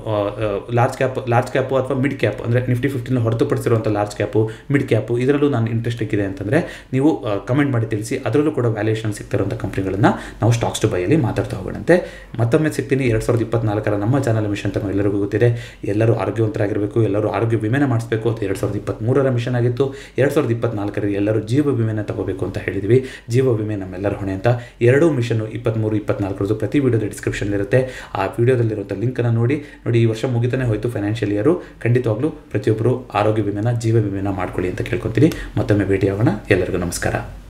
ಲಾರ್ಜ್ ಕ್ಯಾಪ್ ಲಾರ್ಜ್ ಕ್ಯಾಪು ಅಥವಾ ಮಿಡ್ ಕ್ಯಾಪ್ ಅಂದರೆ ನಿಫ್ಟಿ ಫಿಫ್ಟಿನ ಹೊರತುಪಡಿಸಿರುವಂಥ ಲಾರ್ಜ್ ಕ್ಯಾಪು ಮಿಡ್ ಕ್ಯಾಪು ಇದರಲ್ಲೂ ನಾನು ಇಂಟ್ರೆಸ್ಟ್ ಸಿಕ್ಕಿದೆ ಅಂತಂದರೆ ನೀವು ಕಮೆಂಟ್ ಮಾಡಿ ತಿಳಿಸಿ ಅದರಲ್ಲೂ ಕೂಡ ವ್ಯಾಲ್ಯೂಯೇಷನ್ ಸಿಗ್ತಿರುವಂಥ ಕಂಪ್ನಿಗಳನ್ನು ನಾವು ಸ್ಟಾಕ್ಸ್ ಟು ಬೈಯಲ್ಲಿ ಮಾತಾಡ್ತಾ ಹೋಗೋಣಂತೆ ಮತ್ತೊಮ್ಮೆ ಸಿಗ್ತೀನಿ ಎರಡು ಸಾವಿರದ ಇಪ್ಪತ್ನಾಲ್ಕರ ನಮ್ಮ ಚಾನಲ್ ಮಿಷನ್ ತಮ್ಮ ಎಲ್ಲರಿಗೂ ಗೊತ್ತಿದೆ ಎಲ್ಲರೂ ಎಲ್ಲರೂ ಆರೋಗ್ಯವಂತರಾಗಿರಬೇಕು ಎಲ್ಲರೂ ಆರೋಗ್ಯ ವಿಮೆನ ಮಾಡಿಸಬೇಕು ಅಂತ ಎರಡು ಸಾವಿರದ ಇಪ್ಪತ್ತ್ಮೂರರ ಮಿಷನ್ ಆಗಿತ್ತು ಎರಡು ಸಾವಿರದ ಇಪ್ಪತ್ನಾಲ್ಕರಲ್ಲಿ ಎಲ್ಲರೂ ಜೀವ ವಿಮೆನ ತಗೋಬೇಕು ಅಂತ ಹೇಳಿದ್ವಿ ಜೀವ ವಿಮೆ ನಮ್ಮೆಲ್ಲರ ಹೊಣೆ ಅಂತ ಎರಡೂ ಮಿಷನ್ನು ಇಪ್ಪತ್ತ್ಮೂರು ಇಪ್ಪತ್ನಾಲ್ಕರದ್ದು ಪ್ರತಿ ವಿಡಿಯೋದ ಡಿಸ್ಕ್ರಿಪ್ಷನ್ ಇರುತ್ತೆ ಆ ವಿಡಿಯೋದಲ್ಲಿರುವಂಥ ಲಿಂಕನ್ನು ನೋಡಿ ನೋಡಿ ಈ ವರ್ಷ ಮುಗಿತಾನೆ ಹೋಯಿತು ಫೈನಾನ್ಷಿಯಲ್ ಇಯರು ಖಂಡಿತವಾಗ್ಲೂ ಪ್ರತಿಯೊಬ್ಬರು ಆರೋಗ್ಯ ವಿಮೆನ ಜೀವ ವಿಮೆನ ಮಾಡ್ಕೊಳ್ಳಿ ಅಂತ ಕೇಳ್ಕೊತೀನಿ ಮತ್ತೊಮ್ಮೆ ಭೇಟಿಯಾಗೋಣ ಎಲ್ಲರಿಗೂ ನಮಸ್ಕಾರ